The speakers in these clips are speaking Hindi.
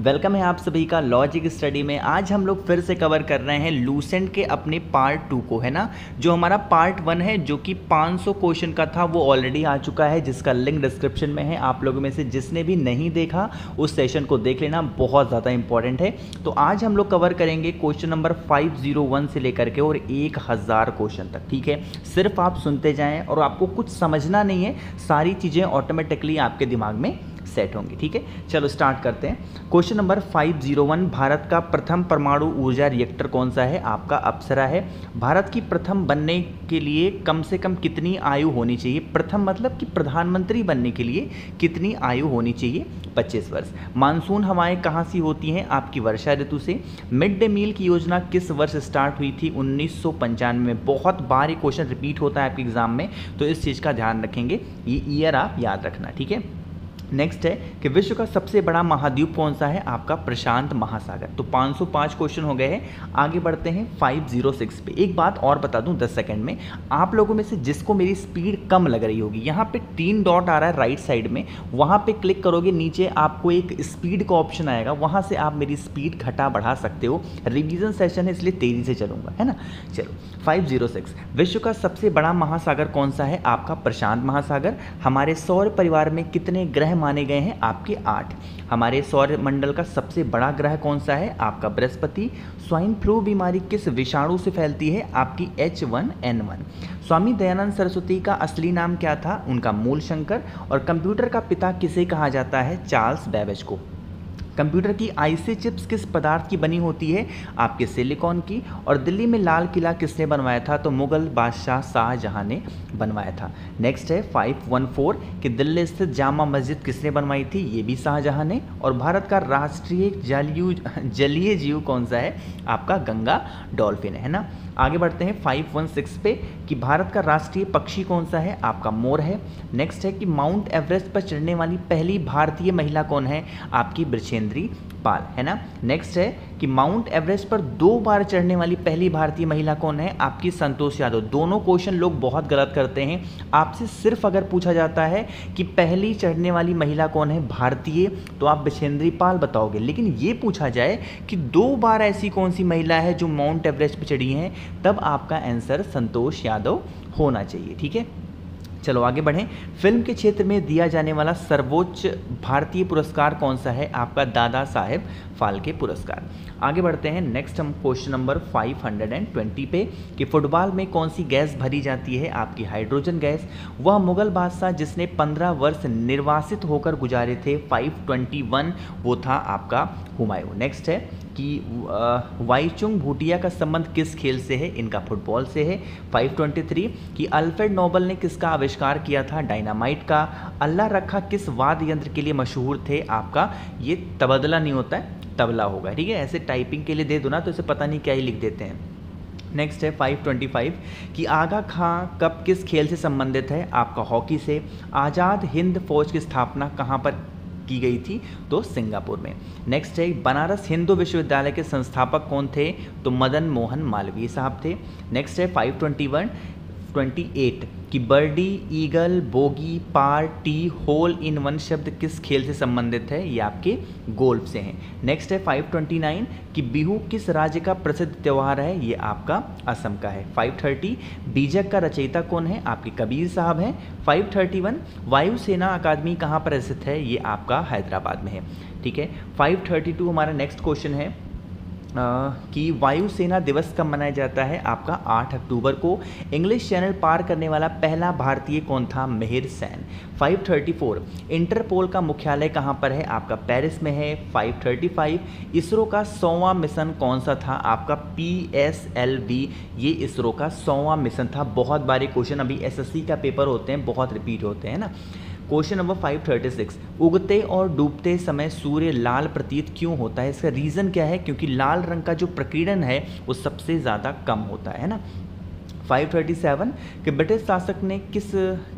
वेलकम है आप सभी का लॉजिक स्टडी में आज हम लोग फिर से कवर कर रहे हैं लूसेंट के अपने पार्ट टू को है ना जो हमारा पार्ट वन है जो कि 500 क्वेश्चन का था वो ऑलरेडी आ चुका है जिसका लिंक डिस्क्रिप्शन में है आप लोगों में से जिसने भी नहीं देखा उस सेशन को देख लेना बहुत ज़्यादा इंपॉर्टेंट है तो आज हम लोग कवर करेंगे क्वेश्चन नंबर फाइव से लेकर के और एक क्वेश्चन तक ठीक है सिर्फ आप सुनते जाएँ और आपको कुछ समझना नहीं है सारी चीज़ें ऑटोमेटिकली आपके दिमाग में सेट होंगे ठीक है चलो स्टार्ट करते हैं क्वेश्चन नंबर 501 भारत का प्रथम परमाणु ऊर्जा रिएक्टर कौन सा है आपका अप्सरा है भारत की प्रथम बनने के लिए कम से कम कितनी आयु होनी चाहिए प्रथम मतलब कि प्रधानमंत्री बनने के लिए कितनी आयु होनी चाहिए 25 वर्ष मानसून हवाएं कहाँ सी होती हैं आपकी वर्षा ऋतु से मिड डे मील की योजना किस वर्ष स्टार्ट हुई थी उन्नीस में बहुत बार ये क्वेश्चन रिपीट होता है आपके एग्ज़ाम में तो इस चीज़ का ध्यान रखेंगे ये ईयर आप याद रखना ठीक है नेक्स्ट है कि विश्व का सबसे बड़ा महाद्वीप कौन सा है आपका प्रशांत महासागर तो 505 क्वेश्चन हो गए हैं आगे बढ़ते हैं 506 पे एक बात और बता दूं 10 सेकंड में आप लोगों में से जिसको मेरी स्पीड कम लग रही होगी यहाँ पे तीन डॉट आ रहा है राइट साइड में वहाँ पे क्लिक करोगे नीचे आपको एक स्पीड का ऑप्शन आएगा वहाँ से आप मेरी स्पीड घटा बढ़ा सकते हो रिविजन सेशन है इसलिए तेज़ी से चलूँगा है ना चलो फाइव विश्व का सबसे बड़ा महासागर कौन सा है आपका प्रशांत महासागर हमारे सौर परिवार में कितने ग्रह माने गए हैं आपके आठ हमारे सौर्य मंडल का सबसे बड़ा ग्रह कौन सा है आपका बृहस्पति स्वाइन फ्लू बीमारी किस विषाणु से फैलती है आपकी H one N one Swami Dayanand Saraswati का असली नाम क्या था उनका मूल शंकर और कंप्यूटर का पिता किसे कहा जाता है चार्ल्स बैबेज को कंप्यूटर की आईसी चिप्स किस पदार्थ की बनी होती है आपके सिलिकॉन की और दिल्ली में लाल किला किसने बनवाया था तो मुगल बादशाह शाहजहाँ ने बनवाया था नेक्स्ट है 514 कि दिल्ली स्थित जामा मस्जिद किसने बनवाई थी ये भी शाहजहाँ ने और भारत का राष्ट्रीय जलयू जलीय जीव कौन सा है आपका गंगा डॉल्फिन है ना आगे बढ़ते हैं फाइव वन सिक्स पे कि भारत का राष्ट्रीय पक्षी कौन सा है आपका मोर है नेक्स्ट है कि माउंट एवरेस्ट पर चढ़ने वाली पहली भारतीय महिला कौन है आपकी ब्रिशेंद्री पाल है ना नेक्स्ट है कि माउंट एवरेस्ट पर दो बार चढ़ने वाली पहली भारतीय महिला कौन है आपकी संतोष यादव दोनों क्वेश्चन लोग बहुत गलत करते हैं आपसे सिर्फ अगर पूछा जाता है कि पहली चढ़ने वाली महिला कौन है भारतीय तो आप बिछेंद्री पाल बताओगे लेकिन ये पूछा जाए कि दो बार ऐसी कौन सी महिला है जो माउंट एवरेस्ट पर चढ़ी हैं तब आपका आंसर संतोष यादव होना चाहिए ठीक है चलो आगे बढ़ें फिल्म के क्षेत्र में दिया जाने वाला सर्वोच्च भारतीय पुरस्कार कौन सा है आपका दादा साहेब फाल्के पुरस्कार आगे बढ़ते हैं नेक्स्ट हम क्वेश्चन नंबर 520 पे कि फुटबॉल में कौन सी गैस भरी जाती है आपकी हाइड्रोजन गैस वह मुगल बादशाह जिसने 15 वर्ष निर्वासित होकर गुजारे थे 521 वो था आपका हुमायूं नेक्स्ट है कि वाईचुंग भूटिया का संबंध किस खेल से है इनका फुटबॉल से है 523 कि अल्फ्रेड नोबल ने किसका आविष्कार किया था डायनामाइट का अल्लाह रखा किस वाद यंत्र के लिए मशहूर थे आपका ये तबदला नहीं होता है तबला होगा ठीक है ऐसे टाइपिंग के लिए दे दो ना तो इसे पता नहीं क्या ही लिख देते हैं नेक्स्ट है 525 कि आगा खां कब किस खेल से संबंधित है आपका हॉकी से आज़ाद हिंद फौज की स्थापना कहाँ पर की गई थी तो सिंगापुर में नेक्स्ट है बनारस हिंदू विश्वविद्यालय के संस्थापक कौन थे तो मदन मोहन मालवीय साहब थे नेक्स्ट है 521 28 कि birdie eagle bogey par tee hole in one शब्द किस खेल से संबंधित है ये आपके गोल्फ से हैं नेक्स्ट है 529 कि बिहू किस राज्य का प्रसिद्ध त्यौहार है ये आपका असम का है 530 बीजक का रचयिता कौन है आपके कबीर साहब हैं 531 वायुसेना अकादमी कहाँ पर स्थित है ये आपका हैदराबाद में है ठीक है 532 हमारा नेक्स्ट क्वेश्चन है कि वायुसेना दिवस कब मनाया जाता है आपका 8 अक्टूबर को इंग्लिश चैनल पार करने वाला पहला भारतीय कौन था मेहर सैन 534 इंटरपोल का मुख्यालय कहाँ पर है आपका पेरिस में है 535 इसरो का सौवा मिशन कौन सा था आपका पी एस एल बी ये इसरो का सौवा मिशन था बहुत बारे क्वेश्चन अभी एसएससी का पेपर होते हैं बहुत रिपीट होते हैं ना क्वेश्चन नंबर 536 उगते और डूबते समय सूर्य लाल प्रतीत क्यों होता है इसका रीज़न क्या है क्योंकि लाल रंग का जो प्रकीर्णन है वो सबसे ज़्यादा कम होता है ना 537 कि ब्रिटिश शासक ने किस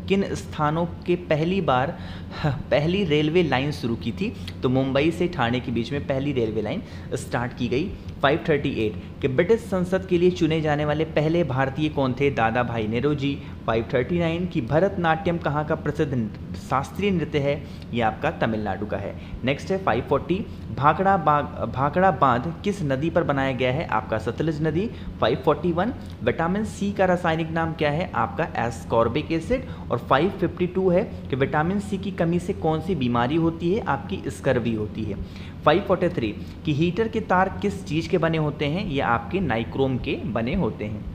किन स्थानों के पहली बार पहली रेलवे लाइन शुरू की थी तो मुंबई से ठाणे के बीच में पहली रेलवे लाइन स्टार्ट की गई 538 कि ब्रिटिश संसद के लिए चुने जाने वाले पहले भारतीय कौन थे दादा भाई नेहरू जी 539 कि भरतनाट्यम कहाँ का प्रसिद्ध शास्त्रीय नृत्य है ये आपका तमिलनाडु का है नेक्स्ट है 540 भाखड़ा बाग भाखड़ा बांध किस नदी पर बनाया गया है आपका सतलज नदी 541 विटामिन सी का रासायनिक नाम क्या है आपका एस्कॉर्बिक एसिड और 552 है कि विटामिन सी की कमी से कौन सी बीमारी होती है आपकी स्कर्वी होती है 543 कि हीटर के तार किस चीज़ के बने होते हैं ये आपके नाइक्रोम के बने होते हैं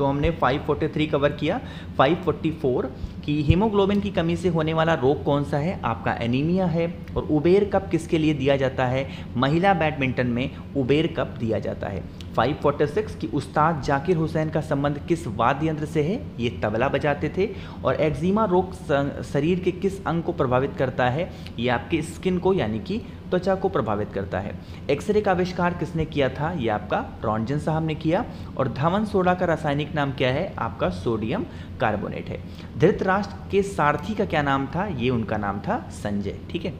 तो हमने 543 कवर किया 544 कि हीमोग्लोबिन की कमी से होने वाला रोग कौन सा है आपका एनीमिया है और उबेर कप किसके लिए दिया जाता है महिला बैडमिंटन में उबेर कप दिया जाता है 546 कि उस्ताद जाकिर हुसैन का संबंध किस वाद्य यंत्र से है ये तबला बजाते थे और एक्जिमा रोग शरीर के किस अंग को प्रभावित करता है ये आपके स्किन को यानी कि त्वचा को प्रभावित करता है एक्सरे का आविष्कार किसने किया था ये आपका रॉन्जन साहब ने किया और धवन सोडा का रासायनिक नाम क्या है आपका सोडियम कार्बोनेट है धृतराष्ट्र के सारथी का क्या नाम था ये उनका नाम था संजय ठीक है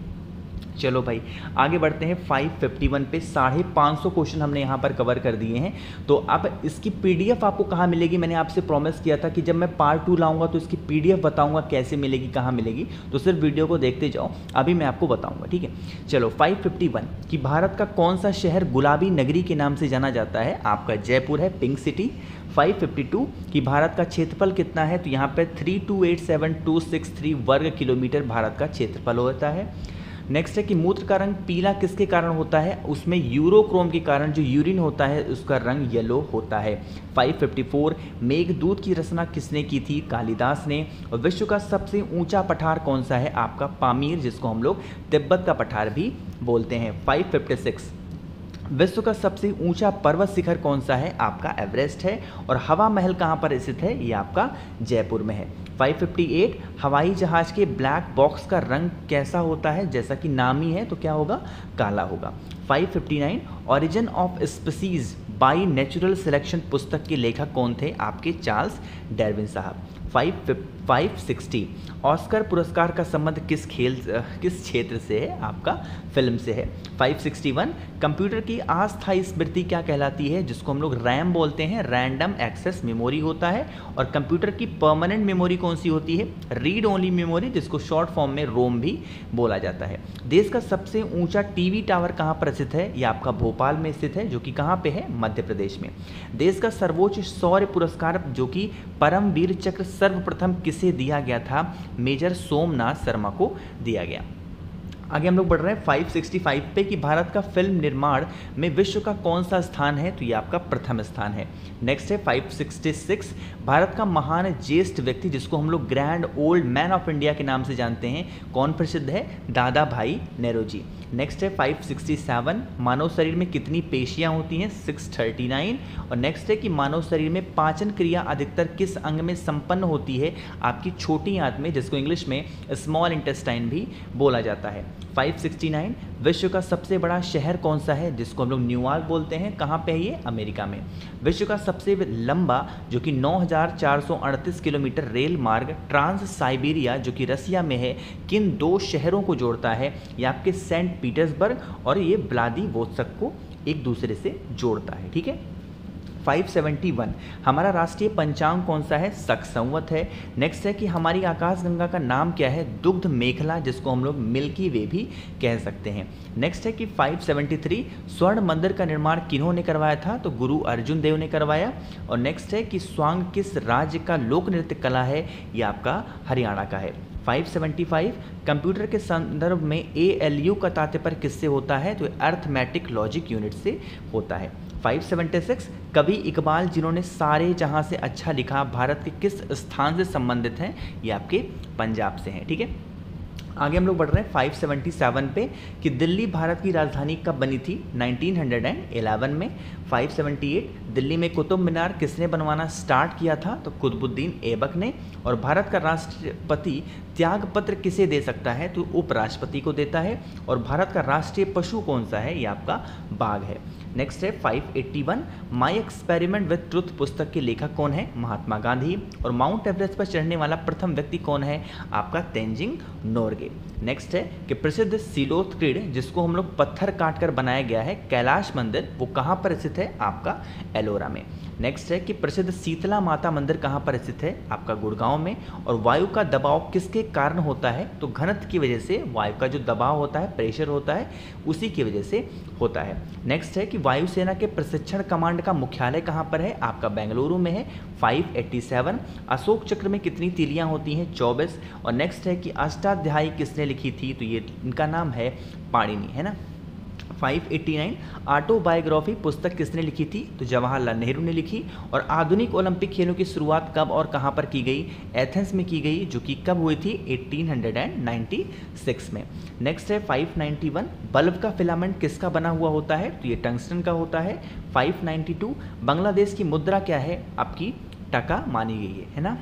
चलो भाई आगे बढ़ते हैं 551 पे साढ़े पाँच सौ क्वेश्चन हमने यहाँ पर कवर कर दिए हैं तो अब इसकी पीडीएफ आपको कहाँ मिलेगी मैंने आपसे प्रॉमिस किया था कि जब मैं पार्ट टू लाऊंगा तो इसकी पीडीएफ बताऊंगा कैसे मिलेगी कहाँ मिलेगी तो सिर्फ वीडियो को देखते जाओ अभी मैं आपको बताऊँगा ठीक है चलो वन कि भारत का कौन सा शहर गुलाबी नगरी के नाम से जाना जाता है आपका जयपुर है पिंक सिटी 552 कि भारत का क्षेत्रफल कितना है तो यहाँ पर 3287263 वर्ग किलोमीटर भारत का क्षेत्रफल होता है नेक्स्ट है कि मूत्र का रंग पीला किसके कारण होता है उसमें यूरोक्रोम के कारण जो यूरिन होता है उसका रंग येलो होता है 554 दूध की रचना किसने की थी कालिदास ने और विश्व का सबसे ऊंचा पठार कौन सा है आपका पामीर जिसको हम लोग तिब्बत का पठार भी बोलते हैं 556 विश्व का सबसे ऊंचा पर्वत शिखर कौन सा है आपका एवरेस्ट है और हवा महल कहाँ पर स्थित है ये आपका जयपुर में है 558 हवाई जहाज़ के ब्लैक बॉक्स का रंग कैसा होता है जैसा कि नाम ही है तो क्या होगा काला होगा 559 origin of species by natural selection पुस्तक के लेखक कौन थे आपके चार्ल्स डेरविन साहब 550 560 ऑस्कर पुरस्कार का संबंध किस खेल किस क्षेत्र से है आपका फिल्म से है 561 कंप्यूटर की आस्थाई स्मृति क्या कहलाती है जिसको हम लोग रैम बोलते हैं रैंडम एक्सेस मेमोरी होता है और कंप्यूटर की परमानेंट मेमोरी कौन सी होती है रीड ओनली मेमोरी जिसको शॉर्ट फॉर्म में रोम भी बोला जाता है देश का सबसे ऊंचा टीवी टावर कहाँ पर स्थित है यह आपका भोपाल में स्थित है जो कि कहाँ पर है मध्य प्रदेश में देश का सर्वोच्च सौर्य पुरस्कार जो कि परमवीर चक्र सर्वप्रथम किस किसे दिया गया था मेजर सोमनाथ शर्मा को दिया गया आगे हम लोग बढ़ रहे हैं 565 पे कि भारत का फिल्म निर्माण में विश्व का कौन सा स्थान है तो ये आपका प्रथम स्थान है नेक्स्ट है 566 भारत का महान ज्येष्ठ व्यक्ति जिसको हम लोग grand old man of India के नाम से जानते हैं कौन प्रसिद्ध है दादा भाई नेहरू जी नेक्स्ट है 567 मानव शरीर में कितनी पेशियां होती हैं 639 और नेक्स्ट है कि मानव शरीर में पाचन क्रिया अधिकतर किस अंग में संपन्न होती है आपकी छोटी आंत में जिसको इंग्लिश में स्मॉल इंटेस्टाइन भी बोला जाता है 569 विश्व का सबसे बड़ा शहर कौन सा है जिसको हम लोग न्यूयॉर्क बोलते हैं कहाँ पे है ये अमेरिका में विश्व का सबसे लंबा जो कि 9,438 किलोमीटर रेल मार्ग ट्रांस साइबेरिया जो कि रसिया में है किन दो शहरों को जोड़ता है ये आपके सेंट पीटर्सबर्ग और ये ब्लादी को एक दूसरे से जोड़ता है ठीक है 571 हमारा राष्ट्रीय पंचांग कौन सा है सक संवत है नेक्स्ट है कि हमारी आकाशगंगा का नाम क्या है दुग्ध मेखला जिसको हम लोग मिल्की वे भी कह सकते हैं नेक्स्ट है कि 573 स्वर्ण मंदिर का निर्माण किन्हों ने करवाया था तो गुरु अर्जुन देव ने करवाया और नेक्स्ट है कि स्वांग किस राज्य का लोक नृत्य कला है यह आपका हरियाणा का है 575 कंप्यूटर के संदर्भ में ए एल यू का तात्पर्य किससे होता है तो अर्थमेटिक लॉजिक यूनिट से होता है 576 कभी इकबाल जिन्होंने सारे जहां से अच्छा लिखा भारत के किस स्थान से संबंधित हैं ये आपके पंजाब से हैं ठीक है ठीके? आगे हम लोग बढ़ रहे हैं 577 पे कि दिल्ली भारत की राजधानी कब बनी थी 1911 में 578 दिल्ली में कुतुब मीनार किसने बनवाना स्टार्ट किया था तो कुतुबुद्दीन ऐबक ने और भारत का राष्ट्रपति त्यागपत्र किसे दे सकता है तो उपराष्ट्रपति को देता है और भारत का राष्ट्रीय पशु कौन सा है ये आपका बाघ है नेक्स्ट है 581 माई एक्सपेरिमेंट विथ ट्रुथ पुस्तक के लेखक कौन है महात्मा गांधी और माउंट एवरेस्ट पर चढ़ने वाला प्रथम व्यक्ति कौन है आपका तेंजिंग नोरगे नेक्स्ट है कि प्रसिद्ध सिलोथ क्रीड जिसको हम लोग पत्थर काट कर बनाया गया है कैलाश मंदिर वो कहाँ पर स्थित है आपका एलोरा में नेक्स्ट है कि प्रसिद्ध शीतला माता मंदिर कहाँ पर स्थित है आपका गुड़गांव में और वायु का दबाव किसके कारण होता है तो घनत्व की वजह से वायु का जो दबाव होता है प्रेशर होता है उसी की वजह से होता है नेक्स्ट है कि वायुसेना के प्रशिक्षण कमांड का मुख्यालय कहाँ पर है आपका बेंगलुरु में है 587 अशोक चक्र में कितनी तीलियाँ होती हैं 24 और नेक्स्ट है कि अष्टाध्यायी किसने लिखी थी तो ये इनका नाम है पाणिनी है ना 1589 ऑटोबायोग्राफी पुस्तक किसने लिखी थी तो जवाहरलाल नेहरू ने लिखी और आधुनिक ओलंपिक खेलों की शुरुआत कब और कहाँ पर की गई एथेंस में की गई जो कि कब हुई थी 1896 में नेक्स्ट है 591 बल्ब का फिलामेंट किसका बना हुआ होता है तो ये टंगस्टन का होता है 592 बांग्लादेश की मुद्रा क्या है आपकी टका मानी गई है है ना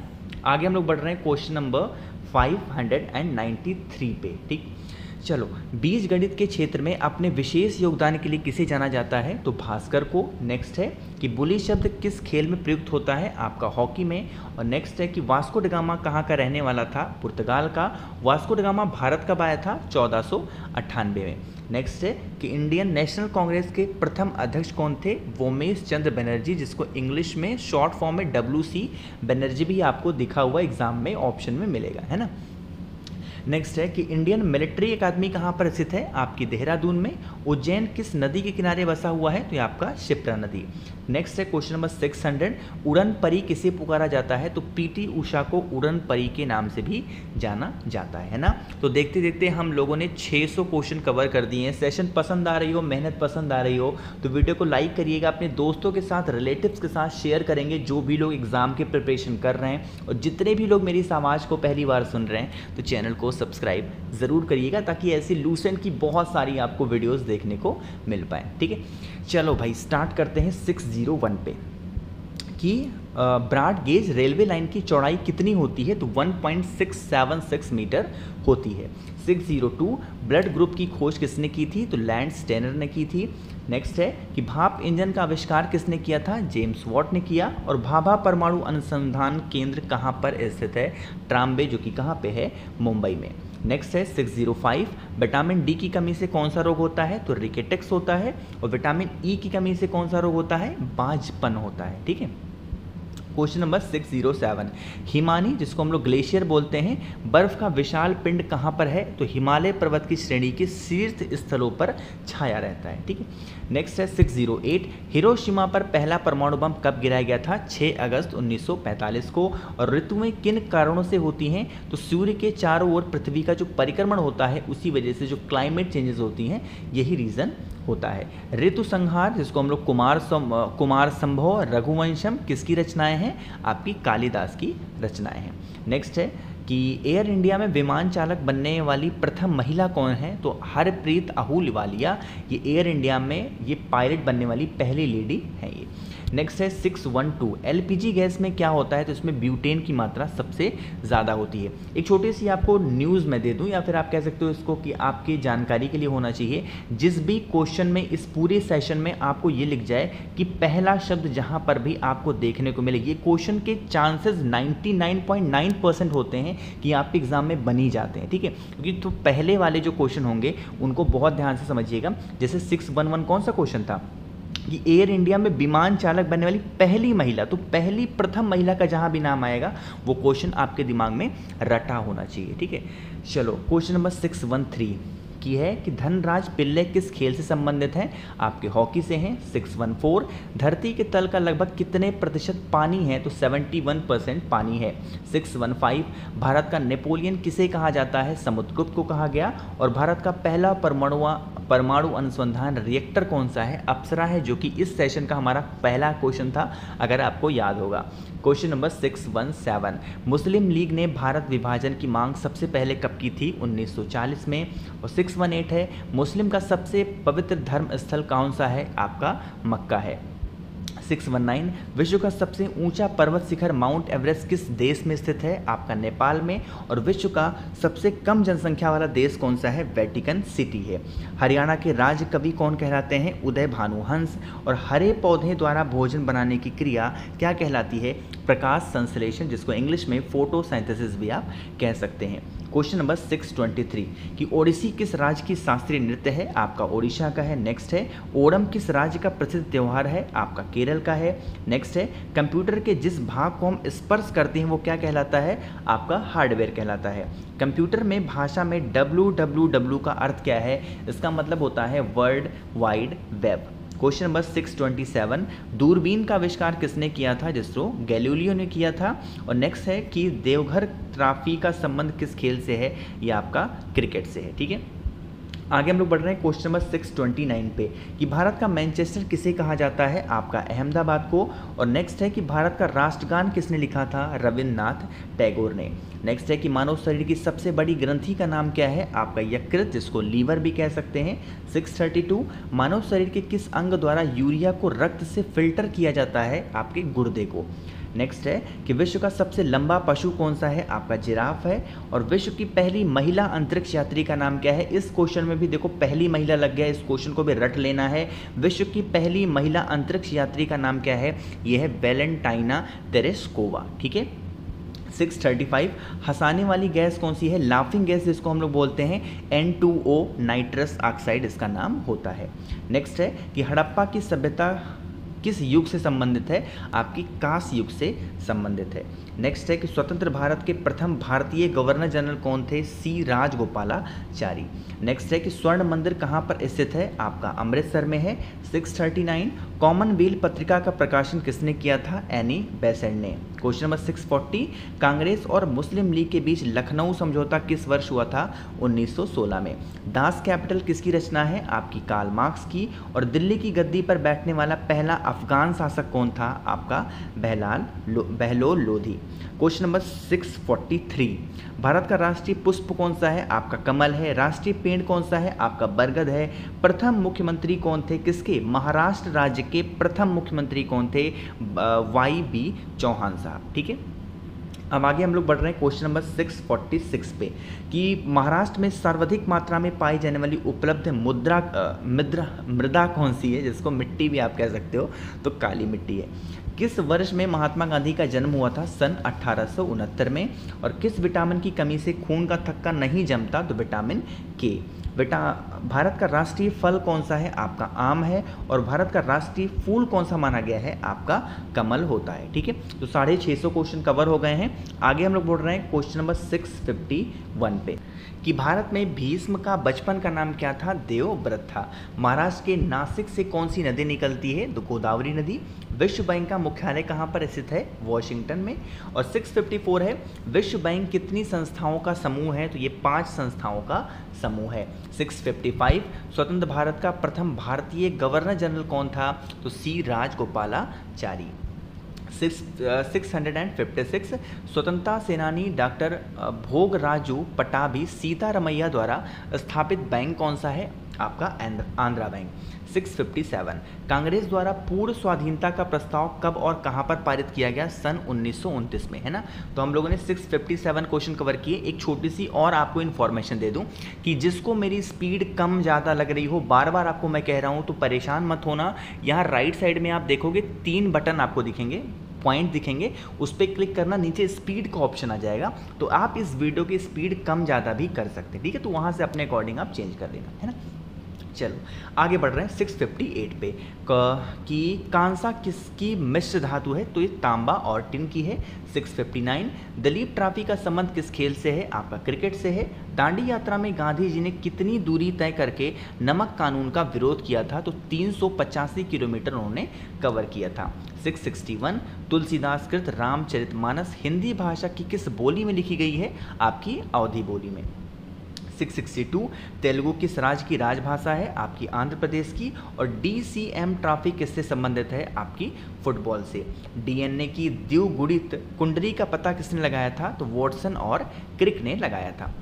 आगे हम लोग बढ़ रहे हैं क्वेश्चन नंबर 593 पे ठीक चलो बीज गणित के क्षेत्र में अपने विशेष योगदान के लिए किसे जाना जाता है तो भास्कर को नेक्स्ट है कि बुली शब्द किस खेल में प्रयुक्त होता है आपका हॉकी में और नेक्स्ट है कि वास्को डगामा कहाँ का रहने वाला था पुर्तगाल का वास्को डगामा भारत कब आया था चौदह में नेक्स्ट है कि इंडियन नेशनल कांग्रेस के प्रथम अध्यक्ष कौन थे वोमेश चंद्र बनर्जी जिसको इंग्लिश में शॉर्ट फॉर्म में डब्ल्यू सी बनर्जी भी आपको दिखा हुआ एग्जाम में ऑप्शन में मिलेगा है ना नेक्स्ट है कि इंडियन मिलिट्री अकादमी कहाँ पर स्थित है आपकी देहरादून में उज्जैन किस नदी के किनारे बसा हुआ है तो ये आपका शिप्रा नदी नेक्स्ट है क्वेश्चन नंबर सिक्स हंड्रेड उड़न परी किसे पुकारा जाता है तो पीटी उषा को उड़न परी के नाम से भी जाना जाता है ना तो देखते देखते हम लोगों ने 600 क्वेश्चन कवर कर दिए हैं सेशन पसंद आ रही हो मेहनत पसंद आ रही हो तो वीडियो को लाइक करिएगा अपने दोस्तों के साथ रिलेटिव्स के साथ शेयर करेंगे जो भी लोग एग्ज़ाम के प्रिपरेशन कर रहे हैं और जितने भी लोग मेरी समाज को पहली बार सुन रहे हैं तो चैनल को सब्सक्राइब ज़रूर करिएगा ताकि ऐसी लूसेंट की बहुत सारी आपको वीडियोज़ देख देखने को मिल पाए ठीक है चलो भाई स्टार्ट करते हैं सिक्स जीरो वन पे कि ब्राड गेज रेलवे लाइन की चौड़ाई कितनी होती है तो 1.676 मीटर होती है 602 ब्लड ग्रुप की खोज किसने की थी तो लैंड स्टेनर ने की थी नेक्स्ट है कि भाप इंजन का आविष्कार किसने किया था जेम्स वॉट ने किया और भाभा परमाणु अनुसंधान केंद्र कहाँ पर स्थित है ट्राम्बे जो कि कहाँ पे है मुंबई में नेक्स्ट है 605 विटामिन डी की कमी से कौन सा रोग होता है तो रिकेटेक्स होता है और विटामिन ई e की कमी से कौन सा रोग होता है बाजपन होता है ठीक है क्वेश्चन नंबर 607 हिमानी जिसको हम लोग ग्लेशियर बोलते हैं बर्फ का विशाल पिंड कहाँ पर है तो हिमालय पर्वत की श्रेणी के शीर्ष स्थलों पर छाया रहता है ठीक है नेक्स्ट है 608 हिरोशिमा पर पहला परमाणु बम कब गिराया गया था 6 अगस्त 1945 को और ऋतुएं किन कारणों से होती हैं तो सूर्य के चारों ओर पृथ्वी का जो परिक्रमण होता है उसी वजह से जो क्लाइमेट चेंजेस होती हैं यही रीज़न होता है ऋतु संहार जिसको हम लोग कुमार सम, कुमार संभव रघुवंशम किसकी रचनाएँ हैं आपकी कालिदास की रचनाएँ हैं नेक्स्ट है कि एयर इंडिया में विमान चालक बनने वाली प्रथम महिला कौन है तो हरप्रीत आहूलवालिया ये एयर इंडिया में ये पायलट बनने वाली पहली लेडी हैं ये नेक्स्ट है six one two L gas में क्या होता है तो इसमें ब्यूटेन की मात्रा सबसे ज़्यादा होती है एक छोटी सी आपको न्यूज़ मैं दे दूँ या फिर आप कह सकते हो इसको कि आपकी जानकारी के लिए होना चाहिए जिस भी क्वेश्चन में इस पूरे सेशन में आपको ये लिख जाए कि पहला शब्द जहाँ पर भी आपको देखने को मिले ये क्वेश्चन के चांसेस नाइन्टी परसेंट होते हैं कि आपके एग्ज़ाम में बनी जाते हैं ठीक है क्योंकि तो पहले वाले जो क्वेश्चन होंगे उनको बहुत ध्यान से समझिएगा जैसे सिक्स वन वन कौन सा क्वेश्चन था कि एयर इंडिया में विमान चालक बनने वाली पहली महिला तो पहली प्रथम महिला का जहां भी नाम आएगा वो क्वेश्चन आपके दिमाग में रटा होना चाहिए ठीक है चलो question number six one three की है कि धनराज पिल्ले किस खेल से संबंधित है आपके हॉकी से हैं सिक्स वन फोर धरती के तल का लगभग कितने प्रतिशत पानी है तो सेवेंटी वन परसेंट पानी है सिक्स वन फाइव भारत का नेपोलियन किसे कहा जाता है समुद्रगुप्त को कहा गया और भारत का पहला परमाणु परमाणु अनुसंधान रिएक्टर कौन सा है अप्सरा है जो कि इस सेशन का हमारा पहला क्वेश्चन था अगर आपको याद होगा question number six one seven Muslim League ने भारत विभाजन की मांग सबसे पहले कब की थी 1940 में और सिक्स वन एट है मुस्लिम का सबसे पवित्र धर्म स्थल कौन सा है आपका मक्का है 619 विश्व का सबसे ऊंचा पर्वत शिखर माउंट एवरेस्ट किस देश में स्थित है आपका नेपाल में और विश्व का सबसे कम जनसंख्या वाला देश कौन सा है वेटिकन सिटी है हरियाणा के राज्य कवि कौन कहलाते हैं उदय भानुहंस और हरे पौधे द्वारा भोजन बनाने की क्रिया क्या कहलाती है प्रकाश संश्लेषण जिसको इंग्लिश में फोटोसाइंथेसिस भी आप कह सकते हैं क्वेश्चन नंबर 623 कि ओडिसी किस राज्य की शास्त्रीय नृत्य है आपका ओडिशा का है नेक्स्ट है ओणम किस राज्य का प्रसिद्ध त्यौहार है आपका केरल का है नेक्स्ट है कंप्यूटर के जिस भाग को हम स्पर्श करते हैं वो क्या कहलाता है आपका हार्डवेयर कहलाता है कंप्यूटर में भाषा में डब्लू का अर्थ क्या है इसका इसका मतलब होता है world wide web question number 627 दूरबीन का आविष्कार किसने किया था जिसरो गैलीलियो ने किया था और नेक्स्ट है कि देवघर ट्राफी का संबंध किस खेल से है यह आपका क्रिकेट से है ठीक है आगे हम लोग बढ़ रहे हैं question number six twenty nine पे कि भारत का मैनचेस्टर किसे कहा जाता है आपका अहमदाबाद को और नेक्स्ट है कि भारत का राष्ट्रगान किसने लिखा था रविन्द्रनाथ टैगोर ने नेक्स्ट है कि मानव शरीर की सबसे बड़ी ग्रंथि का नाम क्या है आपका यकृत जिसको लीवर भी कह सकते हैं सिक्स थर्टी टू मानव शरीर के किस अंग द्वारा यूरिया को रक्त से फिल्टर किया जाता है आपके गुर्दे को नेक्स्ट है कि विश्व का सबसे लंबा पशु कौन सा है आपका जिराफ है और विश्व की पहली महिला अंतरिक्ष यात्री का नाम क्या है इस क्वेश्चन में भी देखो पहली महिला लग गया इस क्वेश्चन को भी रट लेना है विश्व की पहली महिला अंतरिक्ष यात्री का नाम क्या है यह है वेलेंटाइना तेरेस्कोवा ठीक है 635 हंसाने वाली गैस कौन सी है लाफिंग गैस जिसको हम लोग बोलते हैं N2O नाइट्रस ऑक्साइड इसका नाम होता है नेक्स्ट है कि हड़प्पा की सभ्यता किस युग से संबंधित है आपकी कांस युग से संबंधित है नेक्स्ट है कि स्वतंत्र भारत के प्रथम भारतीय गवर्नर जनरल कौन थे सी राजगोपालाचारी नेक्स्ट है कि स्वर्ण मंदिर कहाँ पर स्थित है आपका अमृतसर में है 639 कॉमनवेल्थ पत्रिका का प्रकाशन किसने किया था एनी बेसेंट ने क्वेश्चन नंबर 640 कांग्रेस और मुस्लिम लीग के बीच लखनऊ समझौता किस वर्ष हुआ था 1916 में दास कैपिटल किसकी रचना है आपकी काल मार्क्स की और दिल्ली की गद्दी पर बैठने वाला पहला अफगान शासक कौन था आपका बहलाल लो, बहलोल लोधी क्वेश्चन नंबर 643 भारत का राष्ट्रीय पुष्प कौन सा है आपका कमल है राष्ट्रीय पेड़ कौन सा है आपका बरगद है प्रथम मुख्यमंत्री कौन थे किसके महाराष्ट्र राज्य के प्रथम मुख्यमंत्री कौन थे वाई बी चौहान साहब ठीक है अब आगे हम लोग बढ़ रहे हैं क्वेश्चन नंबर 646 पे कि महाराष्ट्र में सर्वाधिक मात्रा में पाई जाने वाली उपलब्ध मुद्रा मृदा मृदा कौन सी है जिसको मिट्टी भी आप कह सकते हो तो काली मिट्टी है किस वर्ष में महात्मा गांधी का जन्म हुआ था सन अठारह में और किस विटामिन की कमी से खून का थक्का नहीं जमता तो विटामिन के बेटा भारत का राष्ट्रीय फल कौन सा है आपका आम है और भारत का राष्ट्रीय फूल कौन सा माना गया है आपका कमल होता है ठीक है तो साढ़े छः सौ क्वेश्चन कवर हो गए हैं आगे हम लोग बोल रहे हैं question number six fifty one पे कि भारत में भीष्म का बचपन का नाम क्या था देवव्रत था महाराष्ट्र के नासिक से कौन सी नदी निकलती है तो गोदावरी नदी विश्व बैंक का मुख्यालय कहाँ पर स्थित है वॉशिंगटन में और 654 है विश्व बैंक कितनी संस्थाओं का समूह है तो ये पांच संस्थाओं का समूह है 655 स्वतंत्र भारत का प्रथम भारतीय गवर्नर जनरल कौन था तो C Rajagopalachari six hundred and fifty six स्वतंत्रता सेनानी डॉक्टर uh, भोग राजू पटाभी सीतारमैया द्वारा स्थापित बैंक कौन सा है आपका आंध्रा बैंक 657 कांग्रेस द्वारा पूर्व स्वाधीनता का प्रस्ताव कब और कहां पर पारित किया गया सन उन्नीस में है ना तो हम लोगों ने 657 क्वेश्चन कवर किए एक छोटी सी और आपको इन्फॉर्मेशन दे दूं कि जिसको मेरी स्पीड कम ज़्यादा लग रही हो बार बार आपको मैं कह रहा हूँ तो परेशान मत होना यहाँ राइट साइड में आप देखोगे तीन बटन आपको दिखेंगे पॉइंट दिखेंगे उस पर क्लिक करना नीचे स्पीड का ऑप्शन आ जाएगा तो आप इस वीडियो की स्पीड कम ज़्यादा भी कर सकते हैं ठीक है तो वहाँ से अपने अकॉर्डिंग आप चेंज कर देना है ना चलो आगे बढ़ रहे हैं 658 पे कि कांसा किसकी मिश्र धातु है तो ये तांबा और टिन की है 659 दलीप ट्रॉफी का संबंध किस खेल से है आपका क्रिकेट से है दांडी यात्रा में गांधी जी ने कितनी दूरी तय करके नमक कानून का विरोध किया था तो तीन किलोमीटर उन्होंने कवर किया था 661 तुलसीदास कृत रामचरितमानस हिंदी भाषा की किस बोली में लिखी गई है आपकी अवधि बोली में 662 तेलुगु किस राज्य की राजभाषा है आपकी आंध्र प्रदेश की और डीसीएम ट्रॉफी किससे संबंधित है आपकी फुटबॉल से डीएनए की द्विगुणित कुंडली का पता किसने लगाया था तो वॉटसन और क्रिक ने लगाया था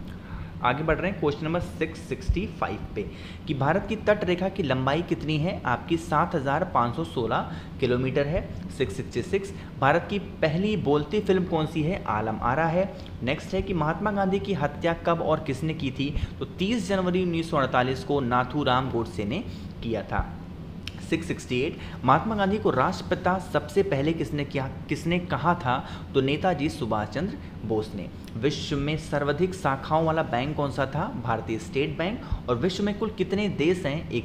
आगे बढ़ रहे हैं क्वेश्चन नंबर 665 पे कि भारत की तट रेखा की लंबाई कितनी है आपकी 7,516 किलोमीटर है 666 भारत की पहली बोलती फिल्म कौन सी है आलम आरा है नेक्स्ट है कि महात्मा गांधी की हत्या कब और किसने की थी तो 30 जनवरी 1948 को राम गोडसे ने किया था 668 महात्मा गांधी को राष्ट्रपिता सबसे पहले किसने किया किसने कहा था तो नेताजी सुभाष चंद्र बोस ने विश्व में सर्वाधिक शाखाओं वाला बैंक कौन सा था भारतीय स्टेट बैंक और विश्व में कुल कितने देश हैं एक